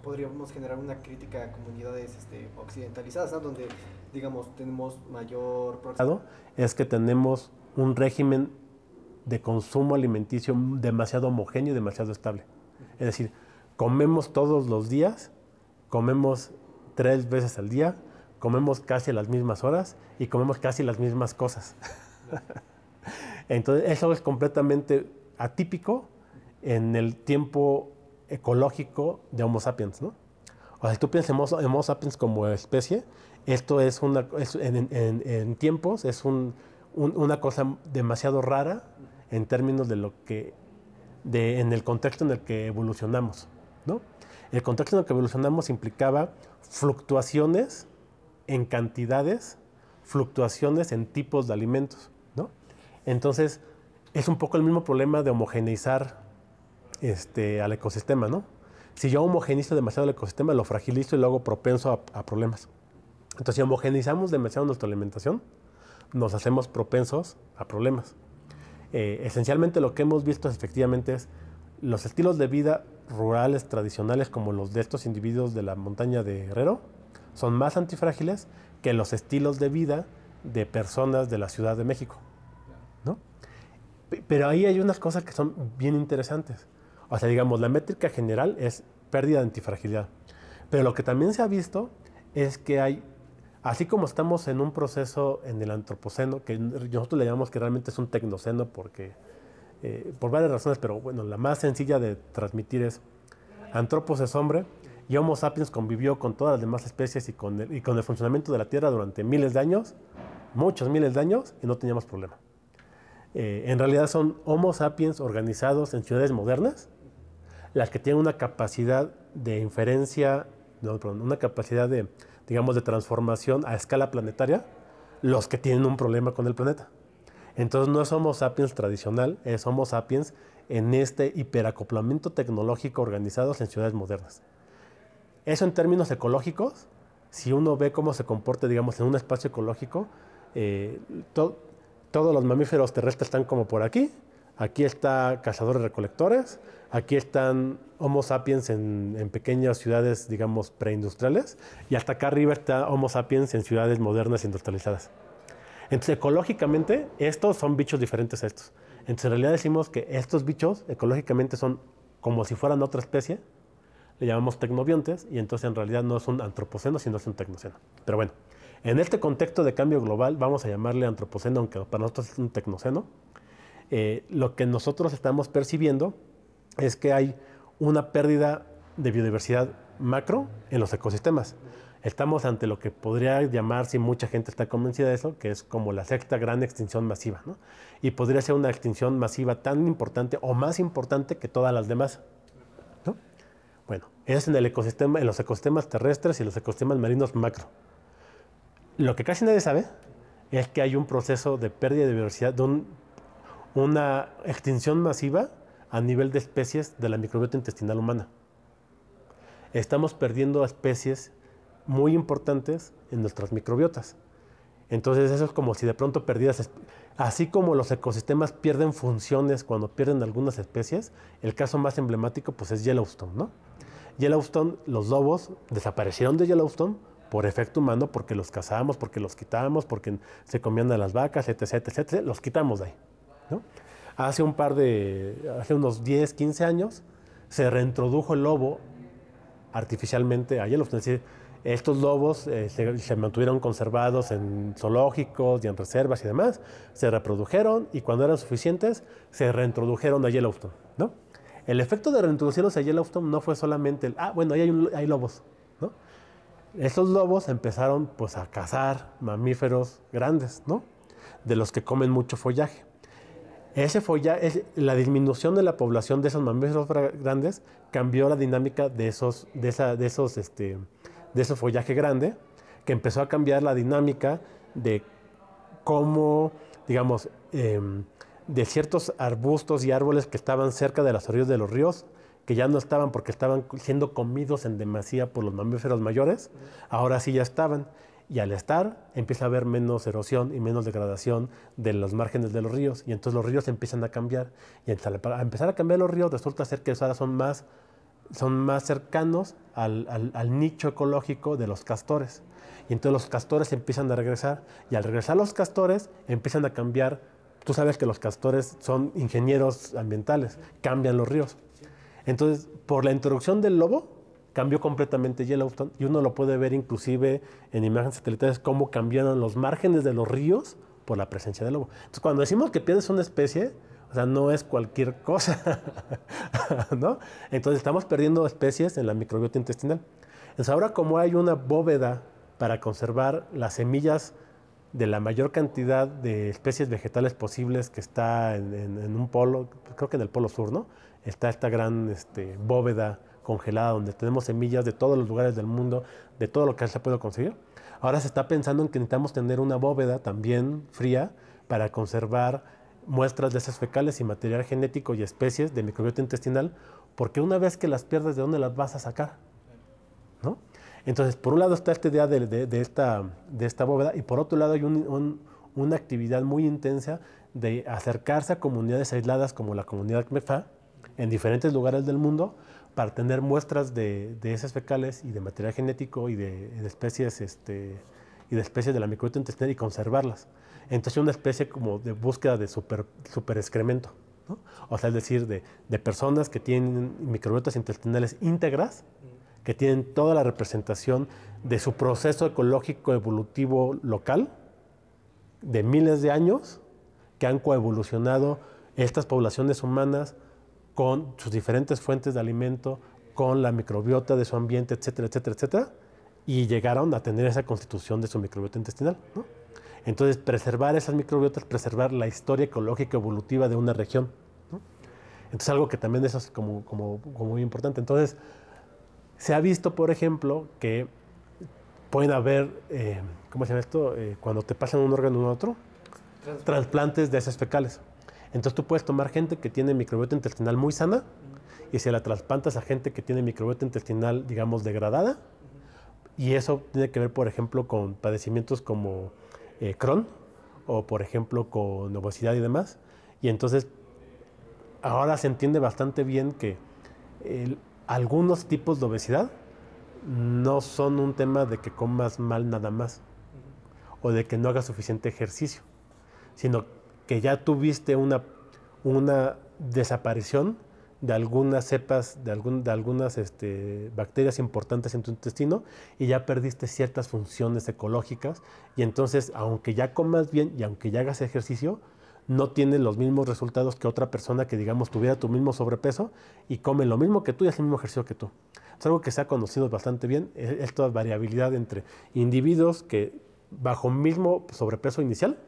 podríamos generar una crítica a comunidades este, occidentalizadas, donde, digamos, tenemos mayor Es que tenemos un régimen de consumo alimenticio demasiado homogéneo y demasiado estable. Es decir, comemos todos los días, comemos tres veces al día, comemos casi las mismas horas y comemos casi las mismas cosas. Entonces, eso es completamente atípico en el tiempo ecológico de Homo sapiens, ¿no? O sea, si tú piensas en Homo, sapiens como especie, esto es en, tiempos, es una cosa demasiado rara en términos de lo que, de, en el contexto en el que evolucionamos, ¿no? El contexto en el que evolucionamos implicaba fluctuaciones en cantidades fluctuaciones en tipos de alimentos, ¿no? Entonces, es un poco el mismo problema de homogeneizar este, al ecosistema, ¿no? Si yo homogenizo demasiado el ecosistema, lo fragilizo y lo hago propenso a, problemas. Entonces, si homogeneizamos demasiado nuestra alimentación, nos hacemos propensos a problemas. Eh, esencialmente lo que hemos visto efectivamente es los estilos de vida rurales tradicionales como los de estos individuos de la montaña de Herrero, son más antifrágiles que los estilos de vida de personas de la Ciudad de México. ¿no? Pero ahí hay unas cosas que son bien interesantes. O sea, digamos, la métrica general es pérdida de antifragilidad. Pero lo que también se ha visto es que hay, así como estamos en un proceso en el antropoceno, que nosotros le llamamos que realmente es un tecnoceno porque, eh, por varias razones, pero bueno, la más sencilla de transmitir es, antropos es hombre, y Homo sapiens convivió con todas las demás especies y con, el, funcionamiento de la Tierra durante miles de años, muchos miles de años, y no teníamos problema. Eh, en realidad son Homo sapiens organizados en ciudades modernas, las que tienen una capacidad de inferencia, una capacidad de, de transformación a escala planetaria, los que tienen un problema con el planeta. Entonces no es Homo sapiens tradicional, es Homo sapiens en este hiperacoplamiento tecnológico organizados en ciudades modernas. Eso en términos ecológicos, si uno ve cómo se comporta, digamos, en un espacio ecológico, eh, todos los mamíferos terrestres están como por aquí. Aquí está cazadores-recolectores, aquí están Homo sapiens en, en pequeñas ciudades, digamos, preindustriales, y hasta acá arriba está Homo sapiens en ciudades modernas industrializadas. Entonces, ecológicamente, estos son bichos diferentes a estos. Entonces, en realidad decimos que estos bichos ecológicamente son como si fueran otra especie, le llamamos tecnobiontes y entonces en realidad no es un antropoceno, sino es un tecnoceno. Pero bueno, en este contexto de cambio global vamos a llamarle antropoceno, aunque para nosotros es un tecnoceno. Eh, lo que nosotros estamos percibiendo es que hay una pérdida de biodiversidad macro en los ecosistemas. Estamos ante lo que podría llamar, si mucha gente está convencida de eso, que es como la sexta gran extinción masiva. ¿no? Y podría ser una extinción masiva tan importante o más importante que todas las demás. Bueno, es en el ecosistema, en los ecosistemas terrestres y los ecosistemas marinos macro. Lo que casi nadie sabe es que hay un proceso de pérdida de diversidad, de una extinción masiva a nivel de especies de la microbiota intestinal humana. Estamos perdiendo especies muy importantes en nuestras microbiotas. Entonces eso es como si de pronto perdieras, así como los ecosistemas pierden funciones cuando pierden algunas especies, el caso más emblemático pues es Yellowstone, ¿no? Yellowstone, los lobos desaparecieron de Yellowstone por efecto humano, porque los cazamos, porque los quitamos, porque se comían a las vacas, etc, etc, los quitamos de ahí. Hace un par de, hace unos 10, 15 años, se reintrodujo el lobo artificialmente a Yellowstone. Es decir, estos lobos eh, se, mantuvieron conservados en zoológicos y en reservas y demás, se reprodujeron y cuando eran suficientes, se reintrodujeron a Yellowstone, ¿no? El efecto de reintroducirlos a Yellowstone no fue solamente el, ah, bueno, ahí hay, hay lobos, ¿no? Esos lobos empezaron pues a cazar mamíferos grandes, ¿no? De los que comen mucho follaje. Ese follaje, la disminución de la población de esos mamíferos grandes cambió la dinámica de esos, de de esos, este, de ese follaje grande, que empezó a cambiar la dinámica de cómo, digamos, em, de ciertos arbustos y árboles que estaban cerca de las orillas de los ríos, que ya no estaban porque estaban siendo comidos en demasía por los mamíferos mayores, ahora sí ya estaban. Y al estar, empieza a haber menos erosión y menos degradación de los márgenes de los ríos. Y entonces los ríos empiezan a cambiar. Y al empezar a cambiar los ríos, resulta ser que ahora son más, son más cercanos al nicho ecológico de los castores. Y entonces los castores empiezan a regresar. Y al regresar los castores, empiezan a cambiar Tú sabes que los castores son ingenieros ambientales, cambian los ríos. Entonces, por la introducción del lobo, cambió completamente Yellowstone y uno lo puede ver inclusive en imágenes satelitales cómo cambiaron los márgenes de los ríos por la presencia del lobo. Entonces, cuando decimos que pierdes una especie, o sea, no es cualquier cosa, ¿no? Entonces, estamos perdiendo especies en la microbiota intestinal. Entonces, ahora como hay una bóveda para conservar las semillas de la mayor cantidad de especies vegetales posibles que está en, un polo, creo que en el polo sur, ¿no? Está esta gran este, bóveda congelada donde tenemos semillas de todos los lugares del mundo, de todo lo que se puede conseguir. Ahora se está pensando en que necesitamos tener una bóveda también fría para conservar muestras de esas fecales y material genético y especies de microbiota intestinal, porque una vez que las pierdes, ¿de dónde las vas a sacar? ¿No? Entonces, por un lado está esta idea de, esta, bóveda y por otro lado hay una actividad muy intensa de acercarse a comunidades aisladas como la comunidad CMEFA en diferentes lugares del mundo para tener muestras de, esas fecales y de material genético y de, especies este, y de especies de la microbiota intestinal y conservarlas. Entonces una especie como de búsqueda de super, excremento, o sea, es decir, de, de personas que tienen microbiotas intestinales íntegras, que tienen toda la representación de su proceso ecológico evolutivo local de miles de años que han coevolucionado estas poblaciones humanas con sus diferentes fuentes de alimento, con la microbiota de su ambiente, etcétera, etcétera, etcétera, y llegaron a tener esa constitución de su microbiota intestinal. Entonces, preservar esas microbiotas, preservar la historia ecológica evolutiva de una región. Entonces, algo que también es muy importante. Entonces, se ha visto, por ejemplo, que pueden haber, eh, ¿cómo se llama esto? Eh, cuando te pasan un órgano a otro, trasplantes de esas fecales. Entonces tú puedes tomar gente que tiene microbiota intestinal muy sana y se la trasplantas a gente que tiene microbiota intestinal, digamos, degradada. Y eso tiene que ver, por ejemplo, con padecimientos como eh, Crohn o, por ejemplo, con obesidad y demás. Y entonces ahora se entiende bastante bien que el, algunos tipos de obesidad no son un tema de que comas mal nada más o de que no hagas suficiente ejercicio, sino que ya tuviste una, desaparición de algunas cepas, de, algunas este, bacterias importantes en tu intestino y ya perdiste ciertas funciones ecológicas y entonces aunque ya comas bien y aunque ya hagas ejercicio, no tienen los mismos resultados que otra persona que, digamos, tuviera tu mismo sobrepeso y come lo mismo que tú y hace el mismo ejercicio que tú. Es algo que se ha conocido bastante bien, e-, esta variabilidad entre individuos que bajo mismo sobrepeso inicial,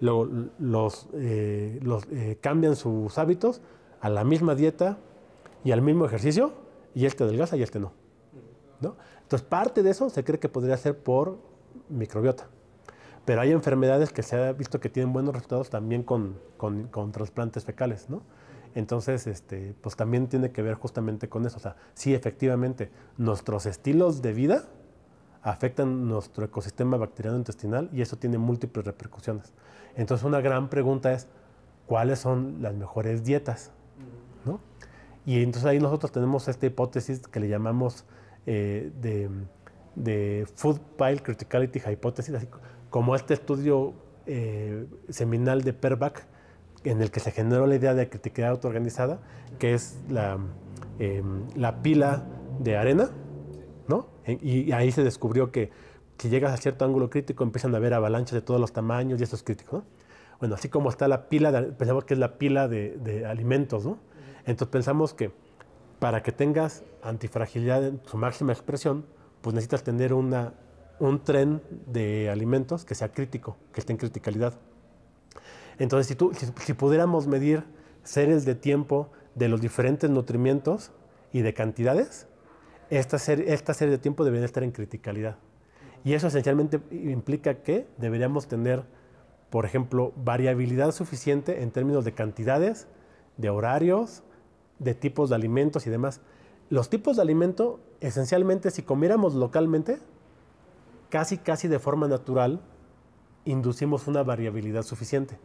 luego los, eh, eh, cambian sus hábitos a la misma dieta y al mismo ejercicio, y este adelgaza y este no. ¿no? Entonces, parte de eso se cree que podría ser por microbiota. Pero hay enfermedades que se ha visto que tienen buenos resultados también con, trasplantes fecales, ¿no? Entonces, este, pues también tiene que ver justamente con eso. O sea, sí, efectivamente, nuestros estilos de vida afectan nuestro ecosistema bacteriano intestinal y eso tiene múltiples repercusiones. Entonces, una gran pregunta es, ¿cuáles son las mejores dietas? ¿No? Y entonces ahí nosotros tenemos esta hipótesis que le llamamos eh, de, de Food Pile Criticality Hypothesis, como este estudio eh, seminal de Perbac, en el que se generó la idea de crítica autoorganizada, que es em, la, pila de arena, ¿no? Y, ahí se descubrió que si llegas a cierto ángulo crítico empiezan a haber avalanchas de todos los tamaños y eso es crítico, Bueno, así como está la pila, pensamos que es la pila de, de alimentos, ¿no? Entonces pensamos que para que tengas antifragilidad en su máxima expresión, pues necesitas tener una un tren de alimentos que sea crítico, que esté en criticalidad. Entonces, si, tú, si, pudiéramos medir series de tiempo de los diferentes nutrimientos y de cantidades, esta serie, esta serie de tiempo debería estar en criticalidad. Y eso esencialmente implica que deberíamos tener, por ejemplo, variabilidad suficiente en términos de cantidades, de horarios, de tipos de alimentos y demás. Los tipos de alimento, esencialmente, si comiéramos localmente, casi, casi de forma natural, inducimos una variabilidad suficiente.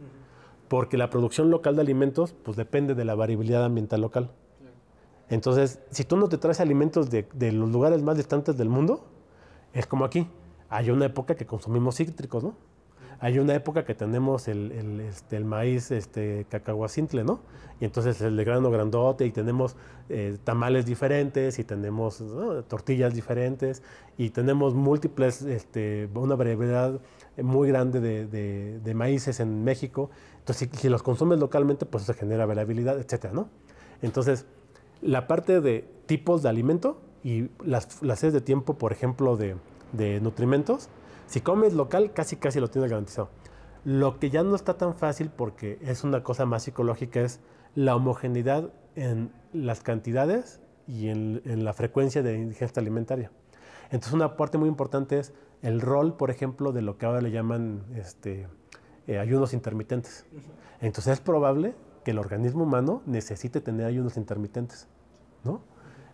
Porque la producción local de alimentos, pues depende de la variabilidad ambiental local. Entonces, si tú no te traes alimentos de, de, los lugares más distantes del mundo, es como aquí. Hay una época que consumimos cítricos, ¿no? hay una época que tenemos el, el, este, el maíz este, cacahuacintle, ¿no? Y entonces el de grano grandote y tenemos eh, tamales diferentes y tenemos tortillas diferentes y tenemos múltiples, este, una variedad muy grande de, de, maíces en México. Entonces, si, los consumes localmente, pues se genera variabilidad, etcétera, ¿no? Entonces, la parte de tipos de alimento y las, las de tiempo, por ejemplo, de, de nutrimentos, si comes local, casi casi lo tienes garantizado. Lo que ya no está tan fácil porque es una cosa más psicológica es la homogeneidad en las cantidades y en, la frecuencia de ingesta alimentaria. Entonces, una parte muy importante es el rol, por ejemplo, de lo que ahora le llaman este, eh, ayunos intermitentes. Entonces, es probable que el organismo humano necesite tener ayunos intermitentes, ¿no?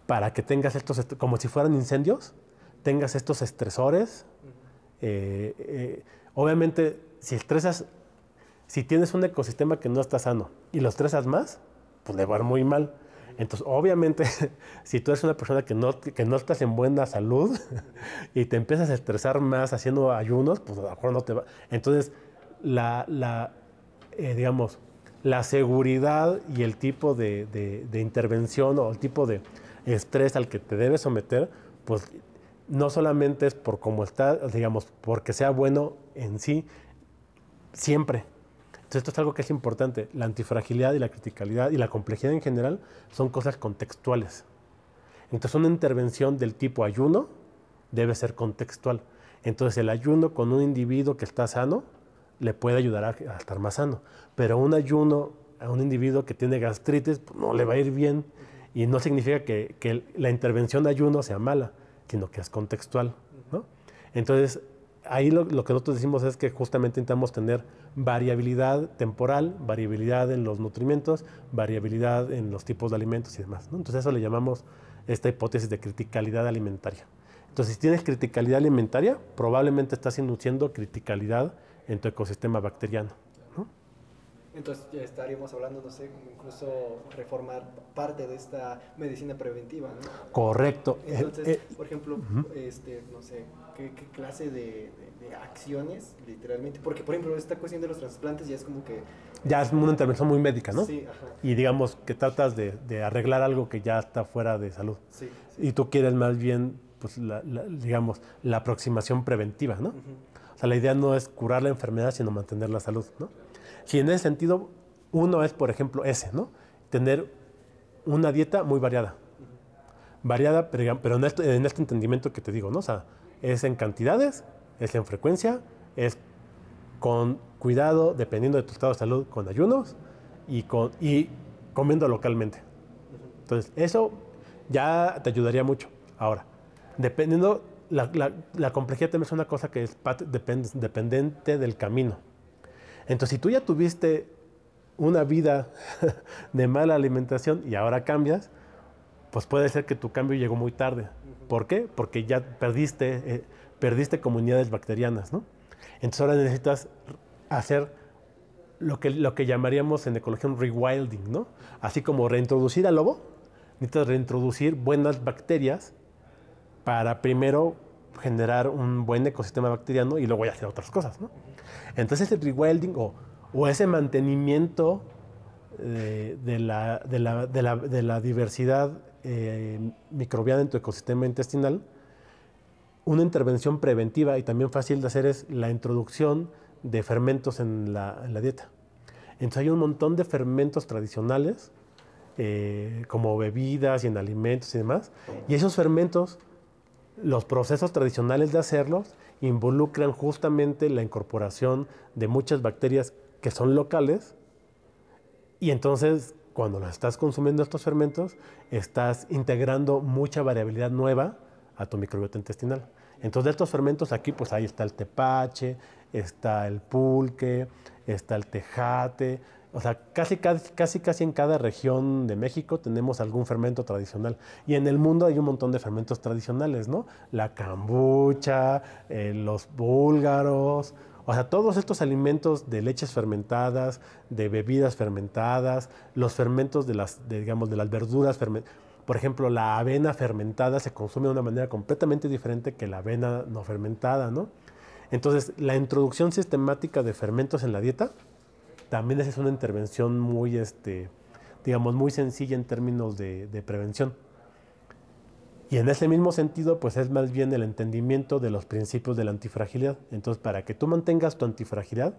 Para que tengas estos, como si fueran incendios, tengas estos estresores eh, obviamente, si estresas, si tienes un ecosistema que no está sano y lo estresas más, pues le va muy mal. Entonces, obviamente, si tú eres una persona que no, que no estás en buena salud y te empiezas a estresar más haciendo ayunos, pues a lo mejor no te va. Entonces, la, eh, digamos, la seguridad y el tipo de, de intervención o el tipo de estrés al que te debes someter, pues no solamente es por cómo está, digamos, porque sea bueno en sí, siempre. Entonces, esto es algo que es importante. La antifragilidad y la criticalidad y la complejidad en general son cosas contextuales. Entonces, una intervención del tipo ayuno debe ser contextual. Entonces, el ayuno con un individuo que está sano le puede ayudar a, estar más sano. Pero un ayuno a un individuo que tiene gastritis pues, no le va a ir bien. Y no significa que, que la intervención de ayuno sea mala sino que es contextual. ¿no? Entonces, ahí lo, que nosotros decimos es que justamente intentamos tener variabilidad temporal, variabilidad en los nutrimentos, variabilidad en los tipos de alimentos y demás. Entonces eso le llamamos esta hipótesis de criticalidad alimentaria. Entonces, si tienes criticalidad alimentaria, probablemente estás induciendo criticalidad en tu ecosistema bacteriano. Entonces ya estaríamos hablando, no sé, incluso reformar parte de esta medicina preventiva, ¿no? Correcto. Entonces, eh, eh, por ejemplo, este, no sé, ¿qué, clase de, acciones, literalmente? Porque, por ejemplo, esta cuestión de los trasplantes ya es como que... Ya es una intervención muy médica, ¿no? Sí, ajá. Y digamos que tratas de, arreglar algo que ya está fuera de salud. Sí, Y tú quieres más bien, pues, digamos, la aproximación preventiva, ¿no? O sea, la idea no es curar la enfermedad, sino mantener la salud, ¿no? Si en ese sentido, uno es, por ejemplo, ese, ¿no? Tener una dieta muy variada. Variada, pero en este, en este entendimiento que te digo, ¿no? O sea, es en cantidades, es en frecuencia, es con cuidado, dependiendo de tu estado de salud, con ayunos y, con, y comiendo localmente. Entonces, eso ya te ayudaría mucho. Ahora, dependiendo, la, la, complejidad también es una cosa que es dependiente dependente del camino. Entonces, si tú ya tuviste una vida de mala alimentación y ahora cambias, pues puede ser que tu cambio llegó muy tarde. ¿Por qué? Porque ya perdiste, eh, perdiste comunidades bacterianas, ¿no? Entonces ahora necesitas hacer lo que, lo que llamaríamos en ecología un rewilding, ¿no? Así como reintroducir al lobo, necesitas reintroducir buenas bacterias para primero generar un buen ecosistema bacteriano y luego ya hacer otras cosas, Entonces el rewilding o, o ese mantenimiento eh, de, la, diversidad eh, microbiana en tu ecosistema intestinal, una intervención preventiva y también fácil de hacer es la introducción de fermentos en la, dieta. Entonces hay un montón de fermentos tradicionales, eh, como bebidas y en alimentos y demás, y esos fermentos los procesos tradicionales de hacerlos involucran justamente la incorporación de muchas bacterias que son locales y entonces cuando las estás consumiendo estos fermentos estás integrando mucha variabilidad nueva a tu microbiota intestinal. Entonces de estos fermentos aquí pues ahí está el tepache, está el pulque, está el tejate, o sea, casi, casi, en cada región de México tenemos algún fermento tradicional. Y en el mundo hay un montón de fermentos tradicionales, ¿no? La cambucha, eh, los búlgaros, o sea, todos estos alimentos de leches fermentadas, de bebidas fermentadas, los fermentos de las, de las verduras fermentadas. Por ejemplo, la avena fermentada se consume de una manera completamente diferente que la avena no fermentada, ¿no? Entonces, la introducción sistemática de fermentos en la dieta también es una intervención muy, este, digamos, muy sencilla en términos de, prevención. Y en ese mismo sentido, pues es más bien el entendimiento de los principios de la antifragilidad. Entonces, para que tú mantengas tu antifragilidad,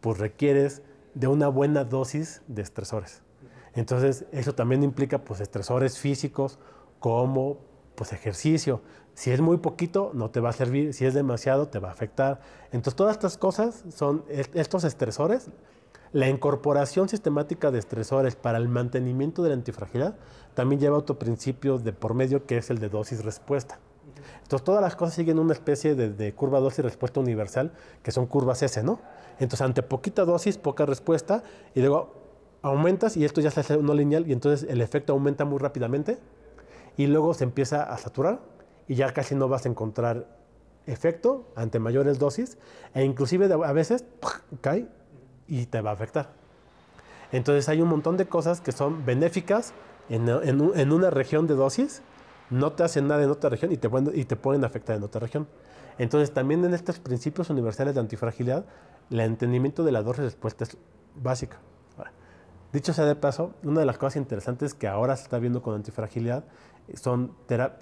pues requieres de una buena dosis de estresores. Entonces, eso también implica pues estresores físicos como pues ejercicio. Si es muy poquito, no te va a servir. Si es demasiado, te va a afectar. Entonces, todas estas cosas son, estos estresores la incorporación sistemática de estresores para el mantenimiento de la antifragilidad también lleva otro principio de por medio que es el de dosis-respuesta. Entonces todas las cosas siguen una especie de, curva dosis-respuesta universal, que son curvas S, ¿no? Entonces ante poquita dosis, poca respuesta, y luego aumentas y esto ya se hace no lineal y entonces el efecto aumenta muy rápidamente y luego se empieza a saturar y ya casi no vas a encontrar efecto ante mayores dosis e inclusive a veces cae y te va a afectar. Entonces hay un montón de cosas que son benéficas en, una región de dosis, no te hacen nada en otra región y te, pueden, y te afectar en otra región. Entonces también en estos principios universales de antifragilidad, el entendimiento de la dosis respuesta es básica. dicho sea de paso, una de las cosas interesantes que ahora se está viendo con antifragilidad son,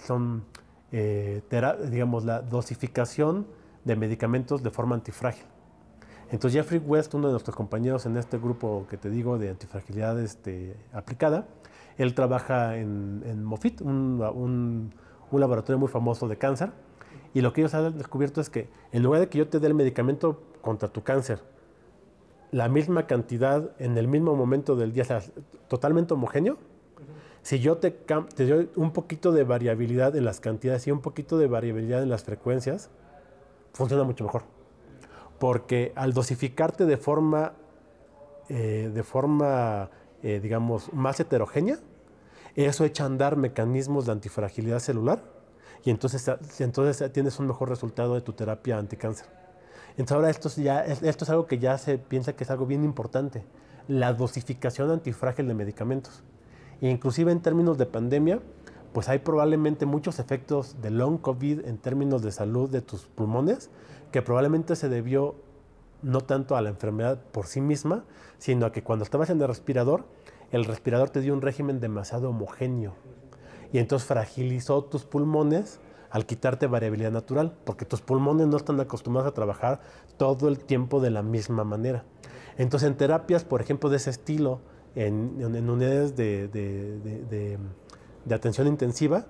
son eh, digamos, la dosificación de medicamentos de forma antifrágil. Entonces Jeffrey West, uno de nuestros compañeros en este grupo que te digo de antifragilidad este, aplicada, él trabaja en, MOFIT, Moffitt, un, laboratorio muy famoso de cáncer, y lo que ellos han descubierto es que en lugar de que yo te dé el medicamento contra tu cáncer, la misma cantidad en el mismo momento del día, o sea, totalmente homogéneo, si yo te, te doy un poquito de variabilidad en las cantidades y un poquito de variabilidad en las frecuencias, funciona mucho mejor porque al dosificarte de forma, eh, de forma eh, digamos, más heterogénea, eso echa a andar mecanismos de antifragilidad celular y entonces, entonces tienes un mejor resultado de tu terapia anticáncer. Entonces ahora esto, es algo que ya se piensa que es algo bien importante, la dosificación antifrágil de medicamentos. E inclusive en términos de pandemia, pues hay probablemente muchos efectos de long COVID en términos de salud de tus pulmones, que probablemente se debió no tanto a la enfermedad por sí misma, sino a que cuando estabas en el respirador, el respirador te dio un régimen demasiado homogéneo y entonces fragilizó tus pulmones al quitarte variabilidad natural, porque tus pulmones no están acostumbrados a trabajar todo el tiempo de la misma manera. Entonces en terapias, por ejemplo, de ese estilo, en, unidades de atención intensiva,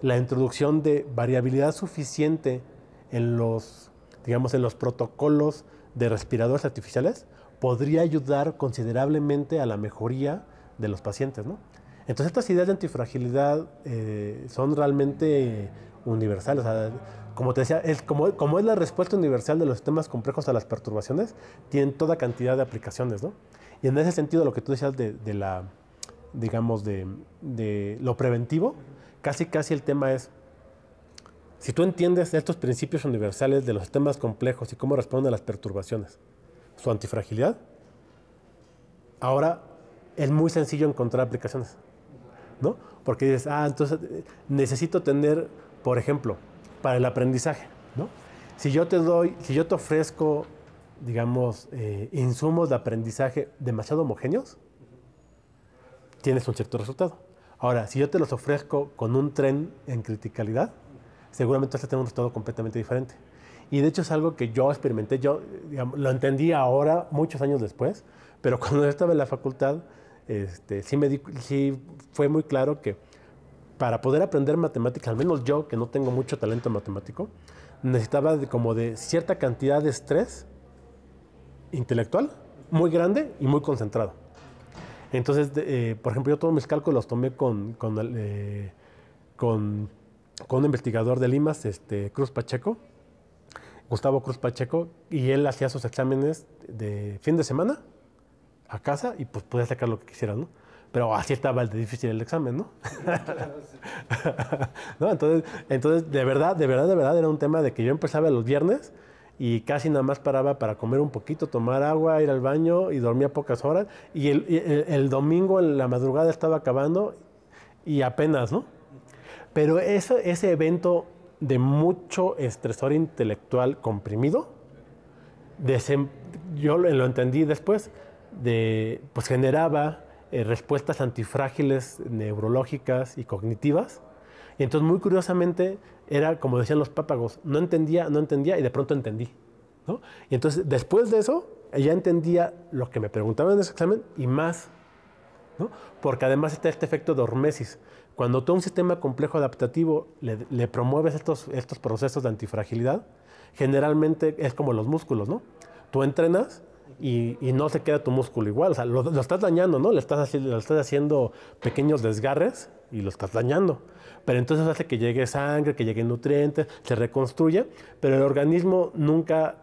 la introducción de variabilidad suficiente en los digamos, en los protocolos de respiradores artificiales, podría ayudar considerablemente a la mejoría de los pacientes, ¿no? Entonces estas ideas de antifragilidad eh, son realmente universales. O sea, como te decía, es, como, como, es la respuesta universal de los sistemas complejos a las perturbaciones, tienen toda cantidad de aplicaciones, ¿no? Y en ese sentido, lo que tú decías de, de la, digamos, de, de lo preventivo, casi casi el tema es si tú entiendes estos principios universales de los sistemas complejos y cómo responden a las perturbaciones, su antifragilidad, ahora es muy sencillo encontrar aplicaciones. ¿no? Porque dices, ah, entonces eh, necesito tener, por ejemplo, para el aprendizaje, Si yo te doy, si yo te ofrezco, digamos, eh, insumos de aprendizaje demasiado homogéneos, tienes un cierto resultado. Ahora, si yo te los ofrezco con un tren en criticalidad, seguramente vas este a tener un resultado completamente diferente. Y de hecho es algo que yo experimenté, yo lo entendí ahora, muchos años después, pero cuando yo estaba en la facultad, este, sí, me sí fue muy claro que para poder aprender matemáticas, al menos yo, que no tengo mucho talento matemático, necesitaba como de cierta cantidad de estrés intelectual, muy grande y muy concentrado. Entonces, eh, por ejemplo, yo todos mis cálculos los tomé con, con eh, con un investigador de Limas, este, Cruz Pacheco, Gustavo Cruz Pacheco, y él hacía sus exámenes de fin de semana a casa y pues podía sacar lo que quisiera, ¿no? Pero así estaba el de difícil el examen, ¿no? Entonces, entonces, de verdad, de verdad, de verdad, era un tema de que yo empezaba los viernes y casi nada más paraba para comer un poquito, tomar agua, ir al baño y dormía pocas horas. Y el, el, el domingo, en la madrugada, estaba acabando y apenas, ¿no? Pero ese evento de mucho estresor intelectual comprimido, yo lo, entendí después, pues generaba eh, respuestas antifrágiles neurológicas y cognitivas. Y entonces muy curiosamente era como decían los pápagos, no entendía, no entendía y de pronto entendí. Y entonces después de eso ya entendía lo que me preguntaban en ese examen y más. Porque además está este efecto de hormesis, cuando tú a un sistema complejo adaptativo le, promueves estos, estos procesos de antifragilidad, generalmente es como los músculos, ¿no? Tú entrenas y, no se queda tu músculo igual. O sea, lo, estás dañando, ¿no? Le estás, le estás, haciendo pequeños desgarres y lo estás dañando. Pero entonces hace que llegue sangre, que lleguen nutrientes, se reconstruye, pero el organismo nunca,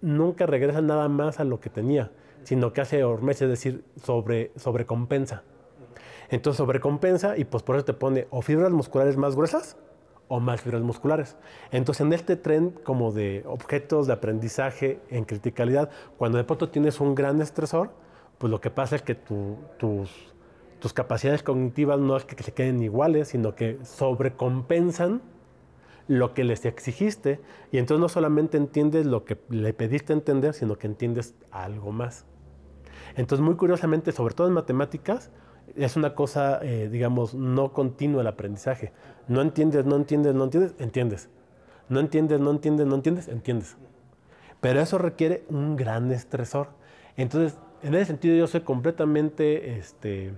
nunca regresa nada más a lo que tenía, sino que hace hormesis, es decir, sobre, sobrecompensa. Entonces sobrecompensa y pues por eso te pone o fibras musculares más gruesas o más fibras musculares. Entonces en este tren como de objetos de aprendizaje en criticalidad, cuando de pronto tienes un gran estresor, pues lo que pasa es que tus, tus capacidades cognitivas no es que se queden iguales, sino que sobrecompensan lo que les exigiste y entonces no solamente entiendes lo que le pediste entender, sino que entiendes algo más. Entonces muy curiosamente, sobre todo en matemáticas, es una cosa, eh, digamos, no continua el aprendizaje. No entiendes, no entiendes, no entiendes, entiendes. No entiendes, no entiendes, no entiendes, entiendes. Pero eso requiere un gran estresor. Entonces, en ese sentido yo soy completamente, este,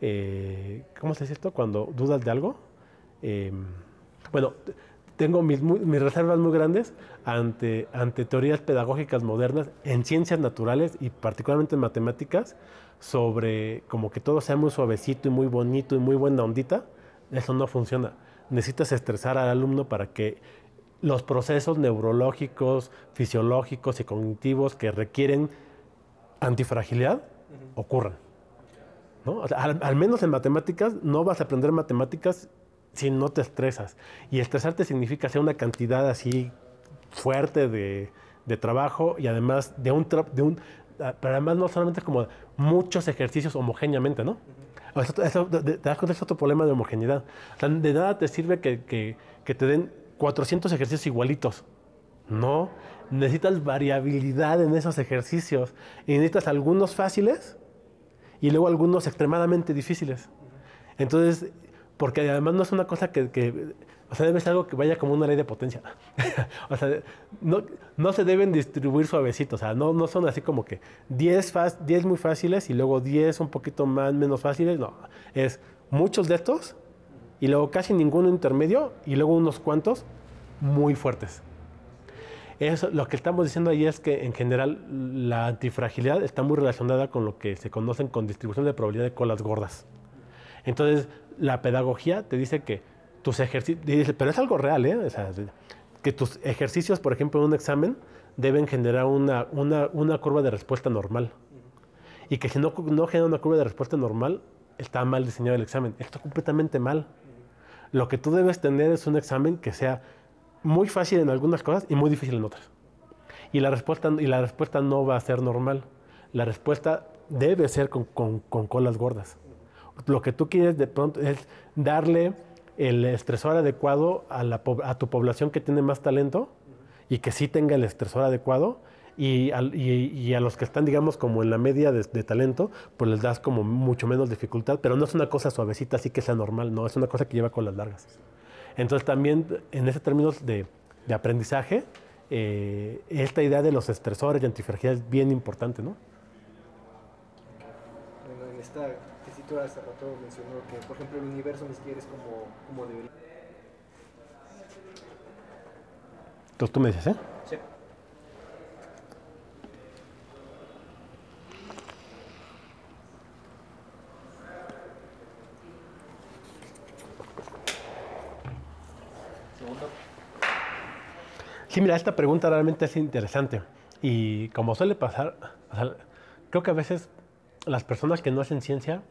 eh, ¿cómo se dice esto? Cuando dudas de algo. Em, bueno, tengo mis, reservas muy grandes ante teorías pedagógicas modernas en ciencias naturales y particularmente en matemáticas, sobre como que todo sea muy suavecito y muy bonito y muy buena ondita, eso no funciona. Necesitas estresar al alumno para que los procesos neurológicos, fisiológicos y cognitivos que requieren antifragilidad ocurran. al, menos en matemáticas no vas a aprender matemáticas si no te estresas. Y estresarte significa hacer una cantidad así fuerte de, trabajo y además de un, de un, Ah, pero además no solamente como muchos ejercicios homogéneamente, ¿no? eso, te, das cuenta otro problema de homogeneidad. de nada te sirve que, te den 400 ejercicios igualitos. No, necesitas variabilidad en esos ejercicios y necesitas algunos fáciles y luego algunos extremadamente difíciles. Entonces, porque además no es una cosa que o sea, debe ser algo que vaya como una ley de potencia. o sea, no, no, se deben distribuir suavecitos. O sea, no, no son así como que 10, 10 muy fáciles y luego 10 un poquito más, menos fáciles. No, es muchos de estos y luego casi ninguno intermedio y luego unos cuantos muy fuertes. lo que estamos diciendo ahí es que en general la antifragilidad está muy relacionada con lo que se conocen con distribución de probabilidad de colas gordas. Entonces, la pedagogía te dice que tus ejercicios, pero es algo real, ¿eh? que tus ejercicios, por ejemplo, en un examen, deben generar una, una, una curva de respuesta normal. Y que si no, no genera una curva de respuesta normal, está mal diseñado el examen. Está completamente mal. Lo que tú debes tener es un examen que sea muy fácil en algunas cosas y muy difícil en otras. Y la respuesta, y la respuesta no va a ser normal. La respuesta debe ser con, con, con colas gordas. Lo que tú quieres de pronto es darle el estresor adecuado a, tu población que tiene más talento y que sí tenga el estresor adecuado. Y a, los que están, digamos, como en la media de, talento, pues les das como mucho menos dificultad, pero no es una cosa suavecita, así que sea normal, no, es una cosa que lleva con las largas. Entonces también en ese términos de, aprendizaje, eh, esta idea de los estresores y antifragilidad es bien importante, ¿no? en esta escritora hace rato mencionó que, por ejemplo, el universo ni siquiera es como, como debería. Entonces tú me dices, ¿eh? Sí. Sí, mira, esta pregunta realmente es interesante. Y como suele pasar, creo que a veces las personas que no hacen ciencia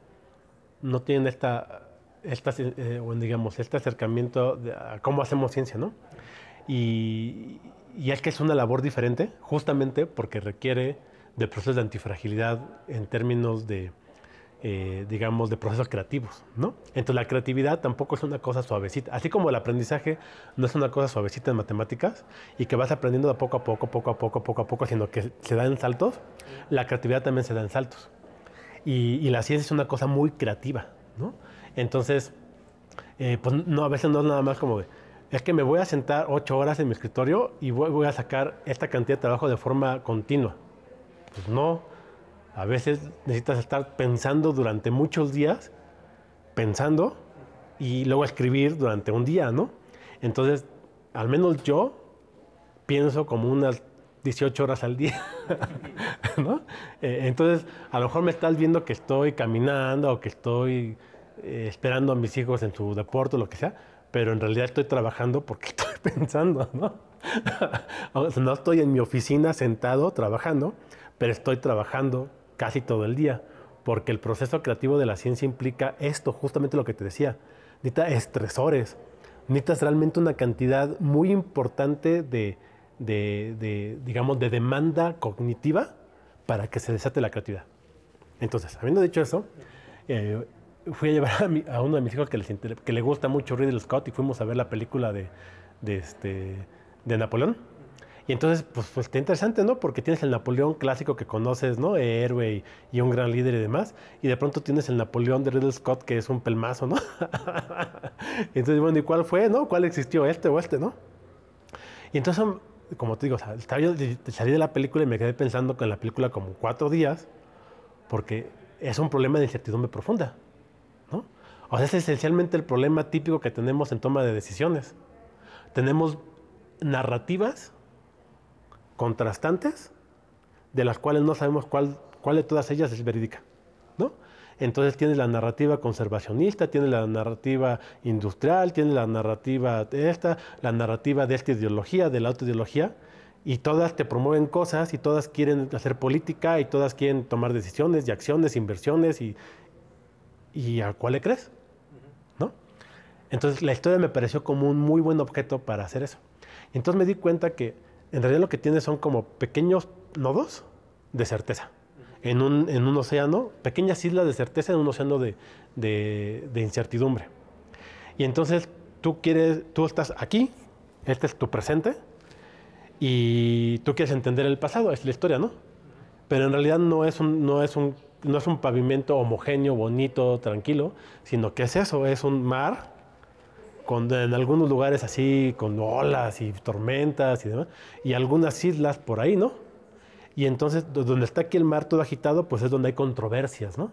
no tienen esta, eh, digamos, este acercamiento de, a cómo hacemos ciencia, ¿no? Y, es que es una labor diferente, justamente porque requiere de procesos de antifragilidad en términos de, eh, digamos, de procesos creativos, ¿no? Entonces la creatividad tampoco es una cosa suavecita, así como el aprendizaje no es una cosa suavecita en matemáticas y que vas aprendiendo de poco a poco, poco a poco, poco a poco, sino que se dan saltos, la creatividad también se da en saltos y, la ciencia es una cosa muy creativa, ¿no? Entonces, eh, pues no, a veces no es nada más como es que me voy a sentar ocho horas en mi escritorio y voy, a sacar esta cantidad de trabajo de forma continua. Pues no, a veces necesitas estar pensando durante muchos días, pensando y luego escribir durante un día, ¿no? Entonces, al menos yo pienso como una... 18 horas al día. ¿no? Eh, entonces, a lo mejor me estás viendo que estoy caminando o que estoy eh, esperando a mis hijos en su deporte o lo que sea, pero en realidad estoy trabajando porque estoy pensando, ¿no? no estoy en mi oficina sentado trabajando, pero estoy trabajando casi todo el día, porque el proceso creativo de la ciencia implica esto, justamente lo que te decía, necesitas estresores, necesitas realmente una cantidad muy importante de de, digamos, de demanda cognitiva para que se desate la creatividad. Entonces, habiendo dicho eso, eh, fui a llevar a, uno de mis hijos que, que le gusta mucho Ridley Scott y fuimos a ver la película de, este, de Napoleón. Y entonces, pues, pues está interesante, ¿no? Porque tienes el Napoleón clásico que conoces, ¿no? Héroe y, y, un gran líder y demás. Y de pronto tienes el Napoleón de Riddle Scott que es un pelmazo, ¿no? entonces, bueno, ¿y cuál fue, no? ¿Cuál existió? ¿Este o este, no? Y entonces como te digo, salí de la película y me quedé pensando con la película como cuatro días, porque es un problema de incertidumbre profunda, O sea, es esencialmente el problema típico que tenemos en toma de decisiones. Tenemos narrativas contrastantes de las cuales no sabemos cuál, cuál de todas ellas es verídica. Entonces tiene la narrativa conservacionista, tiene la narrativa industrial, tiene la narrativa de esta, la narrativa de esta ideología, de la autoideología, y todas te promueven cosas y todas quieren hacer política y todas quieren tomar decisiones y acciones, inversiones y, y a cuál le crees. ¿No? Entonces la historia me pareció como un muy buen objeto para hacer eso. Entonces me di cuenta que en realidad lo que tiene son como pequeños nodos de certeza en un, en un océano, pequeñas islas de certeza en un océano de, de, incertidumbre. Y entonces tú quieres, tú estás aquí, este es tu presente, y tú quieres entender el pasado, es la historia, ¿no? Pero en realidad no es un, no es un, no es un pavimento homogéneo, bonito, tranquilo, sino que es eso, es un mar, con, en algunos lugares así, con olas y tormentas y demás, y algunas islas por ahí, ¿no? Y entonces, donde está aquí el mar todo agitado, pues es donde hay controversias, ¿no?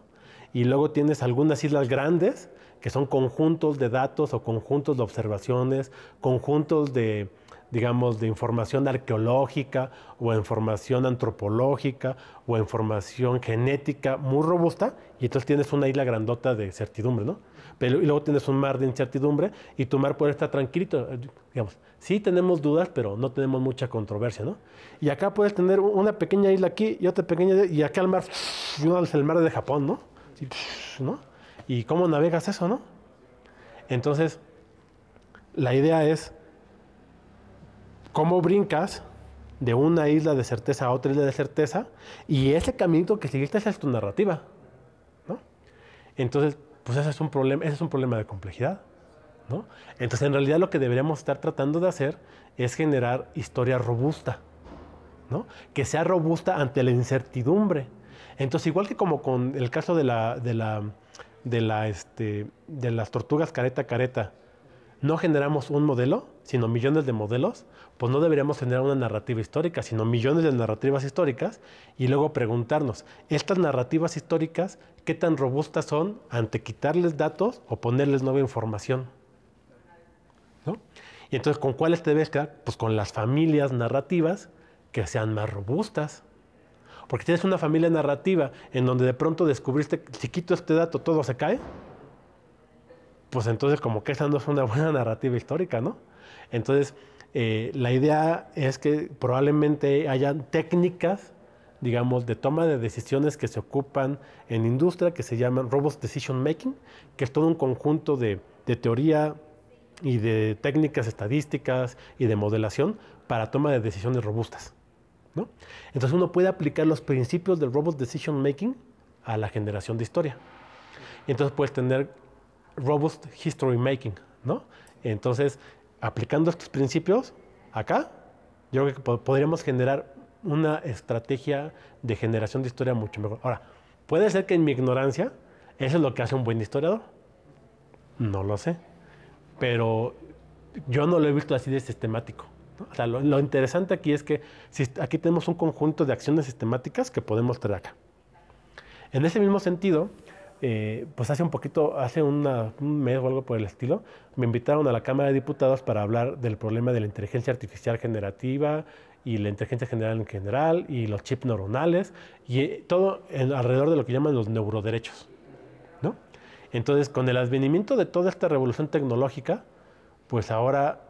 Y luego tienes algunas islas grandes, que son conjuntos de datos o conjuntos de observaciones, conjuntos de, digamos, de información arqueológica o información antropológica o información genética muy robusta, y entonces tienes una isla grandota de certidumbre, ¿no? pero, y luego tienes un mar de incertidumbre y tu mar puede estar tranquilo eh, digamos. Sí tenemos dudas, pero no tenemos mucha controversia, ¿no? Y acá puedes tener una pequeña isla aquí y otra pequeña y acá el mar, uno es el mar de Japón, ¿no? ¿no? ¿Y cómo navegas eso, no? Entonces, la idea es cómo brincas de una isla de certeza a otra isla de certeza y ese caminito que sigues es tu narrativa, ¿no? Entonces, pues ese es un problema, ese es un problema de complejidad. ¿no? Entonces, en realidad lo que deberíamos estar tratando de hacer es generar historia robusta, ¿no? que sea robusta ante la incertidumbre. Entonces, igual que como con el caso de, la, de, la, de, la, este, de las tortugas careta careta, no generamos un modelo, sino millones de modelos, pues no deberíamos tener una narrativa histórica, sino millones de narrativas históricas y luego preguntarnos, estas narrativas históricas, ¿qué tan robustas son ante quitarles datos o ponerles nueva información? ¿No? Y entonces, ¿con cuáles te debes quedar? Pues con las familias narrativas que sean más robustas. Porque tienes una familia narrativa en donde de pronto descubriste, si quito este dato, todo se cae. Pues entonces, como que esa no es una buena narrativa histórica, ¿no? Entonces, eh, la idea es que probablemente hayan técnicas, digamos, de toma de decisiones que se ocupan en industria que se llaman Robust Decision Making, que es todo un conjunto de, teoría y de técnicas estadísticas y de modelación para toma de decisiones robustas. Entonces uno puede aplicar los principios del Robust Decision Making a la generación de historia. Entonces puedes tener Robust History Making, ¿no? Entonces, aplicando estos principios acá, yo creo que podríamos generar una estrategia de generación de historia mucho mejor. Ahora, puede ser que en mi ignorancia, eso es lo que hace un buen historiador. No lo sé. Pero yo no lo he visto así de sistemático. lo, interesante aquí es que si aquí tenemos un conjunto de acciones sistemáticas que podemos traer acá. En ese mismo sentido, eh, pues hace un poquito, hace un mes o algo por el estilo, me invitaron a la Cámara de Diputados para hablar del problema de la inteligencia artificial generativa y la inteligencia general en general y los chips neuronales y eh, todo alrededor de lo que llaman los neuroderechos. ¿no? Entonces, con el advenimiento de toda esta revolución tecnológica, pues ahora,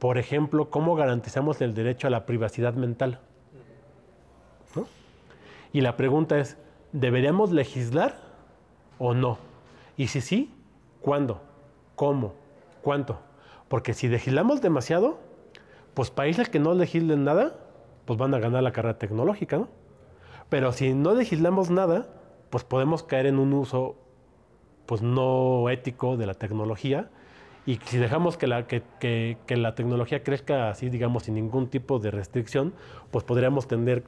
por ejemplo, ¿cómo garantizamos el derecho a la privacidad mental? Y la pregunta es, ¿deberíamos legislar o no? Y si sí, ¿cuándo? ¿Cómo? ¿Cuánto? Porque si legislamos demasiado, pues países que no legislen nada, pues van a ganar la carrera tecnológica, ¿no? Pero si no legislamos nada, pues podemos caer en un uso pues no ético de la tecnología y si dejamos que la, que, que la tecnología crezca así, digamos, sin ningún tipo de restricción, pues podríamos tener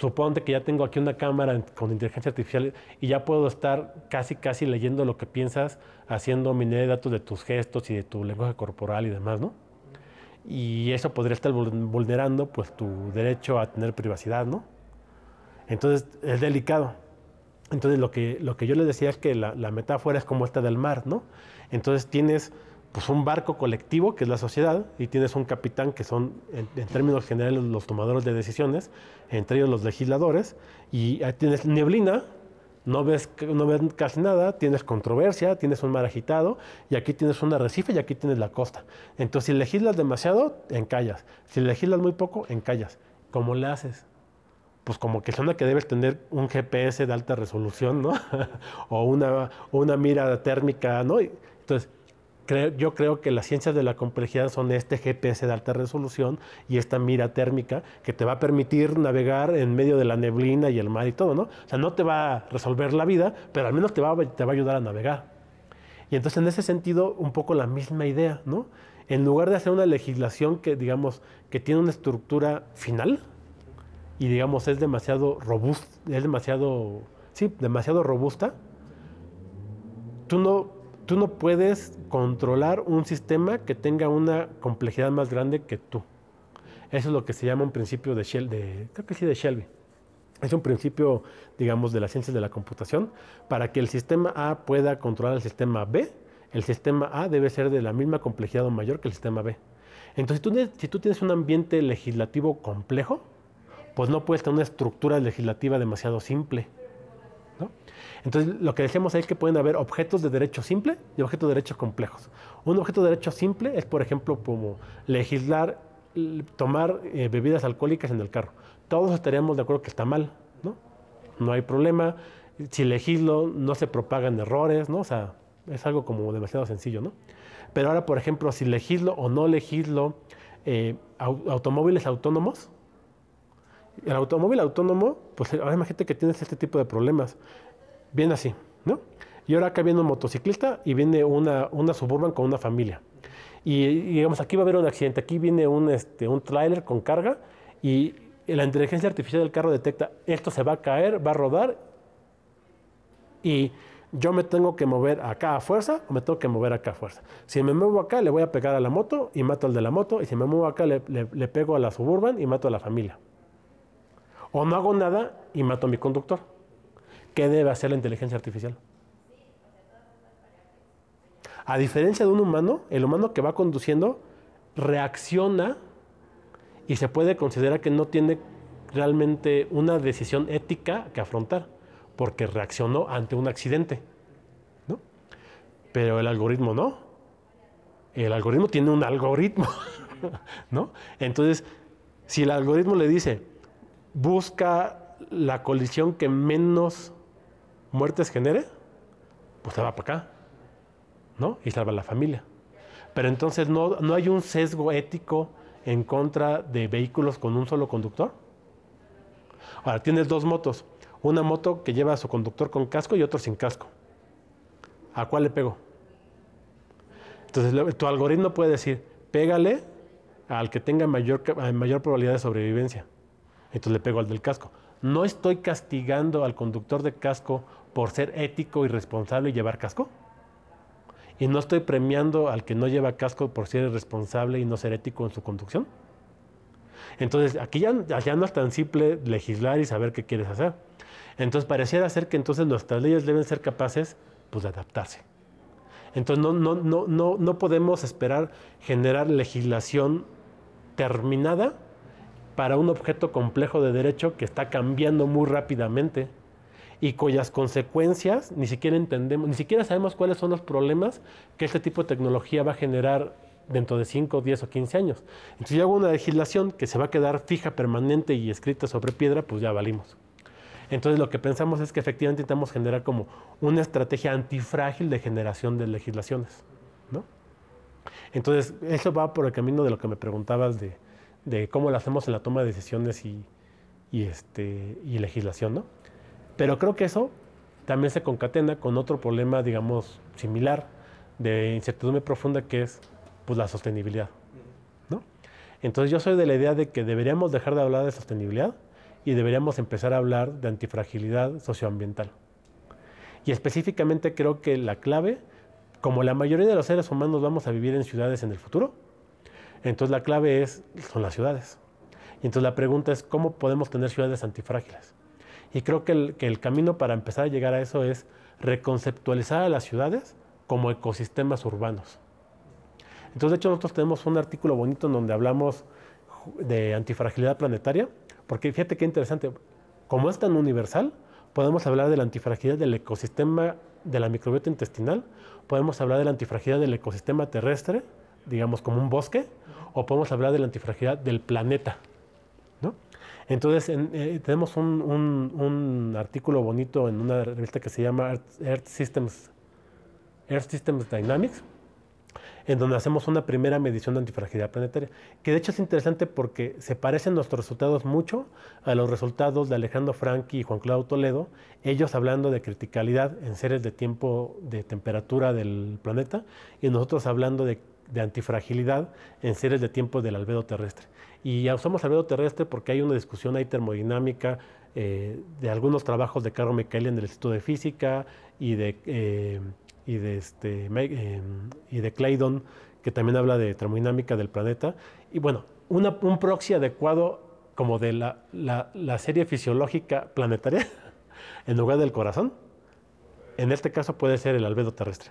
suponte que ya tengo aquí una cámara con inteligencia artificial y ya puedo estar casi, casi leyendo lo que piensas, haciendo minería de datos de tus gestos y de tu lenguaje corporal y demás, ¿no? Y eso podría estar vulnerando, pues, tu derecho a tener privacidad, ¿no? Entonces, es delicado. Entonces, lo que, lo que yo les decía es que la, la metáfora es como esta del mar, ¿no? Entonces, tienes pues un barco colectivo que es la sociedad y tienes un capitán que son en, términos generales los tomadores de decisiones, entre ellos los legisladores y tienes neblina, no ves no ves casi nada, tienes controversia, tienes un mar agitado y aquí tienes un arrecife y aquí tienes la costa. Entonces si legislas demasiado, encallas. Si legislas muy poco, encallas. ¿Cómo le haces? pues como que suena que debes tener un GPS de alta resolución, ¿no? o una, una mira térmica, ¿no? Entonces, yo creo que las ciencias de la complejidad son este GPS de alta resolución y esta mira térmica que te va a permitir navegar en medio de la neblina y el mar y todo, ¿no? O sea, no te va a resolver la vida, pero al menos te va, te va a ayudar a navegar. Y entonces en ese sentido, un poco la misma idea, ¿no? En lugar de hacer una legislación que, digamos, que tiene una estructura final y, digamos, es demasiado robusta, es demasiado, sí, demasiado robusta, tú no tú no puedes controlar un sistema que tenga una complejidad más grande que tú. Eso es lo que se llama un principio de Shelby, de, creo que sí, de Shelby. Es un principio, digamos, de las ciencias de la computación. Para que el sistema A pueda controlar el sistema B, el sistema A debe ser de la misma complejidad o mayor que el sistema B. Entonces, tú, si tú tienes un ambiente legislativo complejo, pues no puedes tener una estructura legislativa demasiado simple entonces, lo que decíamos es que pueden haber objetos de derecho simple y objetos de derechos complejos. Un objeto de derecho simple es, por ejemplo, como legislar tomar eh, bebidas alcohólicas en el carro. Todos estaríamos de acuerdo que está mal, ¿no? No hay problema. Si legislo, no se propagan errores, ¿no? O sea, es algo como demasiado sencillo, ¿no? Pero ahora, por ejemplo, si legislo o no legislo eh, automóviles autónomos, el automóvil autónomo, pues ahora imagínate que tienes este tipo de problemas. Viene así, ¿no? Y ahora acá viene un motociclista y viene una, una suburban con una familia. Y, digamos, aquí va a haber un accidente, aquí viene un, este, un tráiler con carga y la inteligencia artificial del carro detecta, esto se va a caer, va a rodar y yo me tengo que mover acá a fuerza o me tengo que mover acá a fuerza. Si me muevo acá, le voy a pegar a la moto y mato al de la moto. Y si me muevo acá, le, le pego a la suburban y mato a la familia. O no hago nada y mato a mi conductor. ¿Qué debe hacer la inteligencia artificial? A diferencia de un humano, el humano que va conduciendo reacciona y se puede considerar que no tiene realmente una decisión ética que afrontar, porque reaccionó ante un accidente. ¿no? Pero el algoritmo no. El algoritmo tiene un algoritmo. ¿no? Entonces, si el algoritmo le dice, busca la colisión que menos muertes genere, pues se va para acá, ¿no? Y salva a la familia. Pero entonces no, hay un sesgo ético en contra de vehículos con un solo conductor. Ahora, tienes dos motos. Una moto que lleva a su conductor con casco y otro sin casco. ¿A cuál le pego? Entonces, tu algoritmo puede decir, pégale al que tenga mayor, mayor probabilidad de sobrevivencia entonces le pego al del casco. No estoy castigando al conductor de casco por ser ético y responsable y llevar casco. Y no estoy premiando al que no lleva casco por ser irresponsable y no ser ético en su conducción. Entonces, aquí ya, ya no es tan simple legislar y saber qué quieres hacer. Entonces, pareciera ser que entonces nuestras leyes deben ser capaces pues, de adaptarse. Entonces, no, no, no, no podemos esperar generar legislación terminada para un objeto complejo de derecho que está cambiando muy rápidamente y cuyas consecuencias ni siquiera entendemos, ni siquiera sabemos cuáles son los problemas que este tipo de tecnología va a generar dentro de 5, 10 o 15 años. Entonces, si hago una legislación que se va a quedar fija, permanente y escrita sobre piedra, pues ya valimos. Entonces, lo que pensamos es que efectivamente intentamos generar como una estrategia antifrágil de generación de legislaciones. ¿no? Entonces, eso va por el camino de lo que me preguntabas de, de cómo lo hacemos en la toma de decisiones y, este, legislación, ¿no? Pero creo que eso también se concatena con otro problema, digamos, similar de incertidumbre profunda que es pues, la sostenibilidad. Entonces yo soy de la idea de que deberíamos dejar de hablar de sostenibilidad y deberíamos empezar a hablar de antifragilidad socioambiental. Y específicamente creo que la clave, como la mayoría de los seres humanos vamos a vivir en ciudades en el futuro, entonces la clave es, son las ciudades. Y entonces la pregunta es, ¿cómo podemos tener ciudades antifrágiles? Y creo que el, que el camino para empezar a llegar a eso es reconceptualizar a las ciudades como ecosistemas urbanos. Entonces, de hecho, nosotros tenemos un artículo bonito en donde hablamos de antifragilidad planetaria, porque fíjate qué interesante, como es tan universal, podemos hablar de la antifragilidad del ecosistema de la microbiota intestinal, podemos hablar de la antifragilidad del ecosistema terrestre, digamos como un bosque, o podemos hablar de la antifragilidad del planeta. Entonces, eh, tenemos un, artículo bonito en una revista que se llama Earth, Systems, Earth Systems Dynamics, en donde hacemos una primera medición de antifragilidad planetaria, que de hecho es interesante porque se parecen nuestros resultados mucho a los resultados de Alejandro Franchi y Juan Claudio Toledo, ellos hablando de criticalidad en series de tiempo de temperatura del planeta y nosotros hablando de de antifragilidad en series de tiempo del albedo terrestre. Y ya usamos albedo terrestre porque hay una discusión ahí termodinámica eh, de algunos trabajos de Carlo Michele en el Instituto de Física y de, eh, y de, este, eh, y de Claydon, que también habla de termodinámica del planeta. Y bueno, un proxy adecuado como de la, la serie fisiológica planetaria en lugar del corazón, en este caso puede ser el albedo terrestre.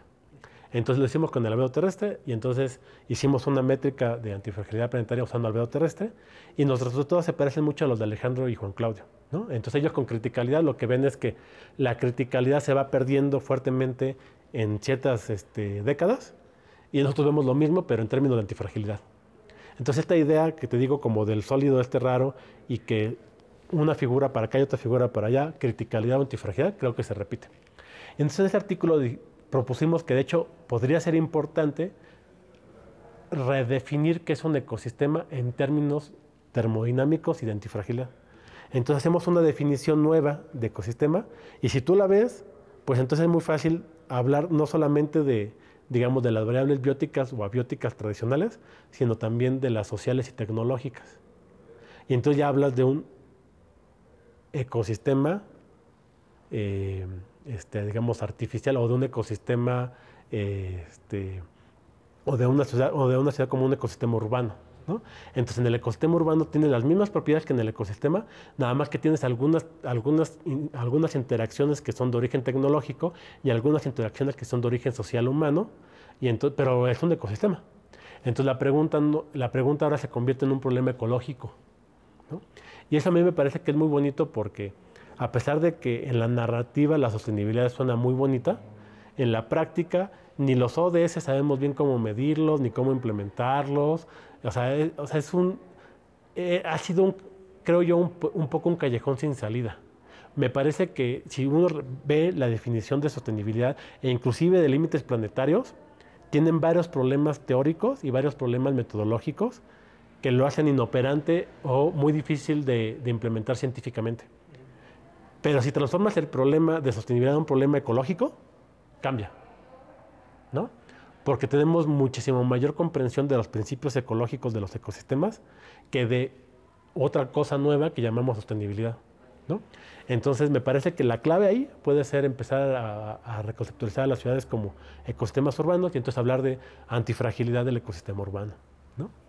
Entonces lo hicimos con el albedo terrestre y entonces hicimos una métrica de antifragilidad planetaria usando albedo terrestre y nuestros resultados se parecen mucho a los de Alejandro y Juan Claudio. ¿no? Entonces ellos con criticalidad lo que ven es que la criticalidad se va perdiendo fuertemente en ciertas este, décadas y nosotros vemos lo mismo pero en términos de antifragilidad. Entonces esta idea que te digo como del sólido este raro y que una figura para acá y otra figura para allá, criticalidad o antifragilidad, creo que se repite. Entonces, en ese artículo propusimos que de hecho podría ser importante redefinir qué es un ecosistema en términos termodinámicos y de antifragilidad. Entonces hacemos una definición nueva de ecosistema y si tú la ves, pues entonces es muy fácil hablar no solamente de, digamos, de las variables bióticas o abióticas tradicionales, sino también de las sociales y tecnológicas. Y entonces ya hablas de un ecosistema eh, este, digamos, artificial o de un ecosistema este, o, de una ciudad, o de una ciudad como un ecosistema urbano. Entonces, en el ecosistema urbano tiene las mismas propiedades que en el ecosistema, nada más que tienes algunas, algunas, algunas interacciones que son de origen tecnológico y algunas interacciones que son de origen social humano, y pero es un ecosistema. Entonces, la pregunta, la pregunta ahora se convierte en un problema ecológico. Y eso a mí me parece que es muy bonito porque a pesar de que en la narrativa la sostenibilidad suena muy bonita, en la práctica ni los ODS sabemos bien cómo medirlos, ni cómo implementarlos. O sea, e, un, e, ha sido, un, creo yo, un, poco un callejón sin salida. Me parece que si uno ve la definición de sostenibilidad e inclusive de límites planetarios, tienen varios problemas teóricos y varios problemas metodológicos que lo hacen inoperante o muy difícil de implementar científicamente. Pero si transformas el problema de sostenibilidad en un problema ecológico, cambia. ¿No? Porque tenemos muchísimo mayor comprensión de los principios ecológicos de los ecosistemas que de otra cosa nueva que llamamos sostenibilidad. ¿no? Entonces me parece que la clave ahí puede ser empezar a, reconceptualizar a las ciudades como ecosistemas urbanos y entonces hablar de antifragilidad del ecosistema urbano. ¿no?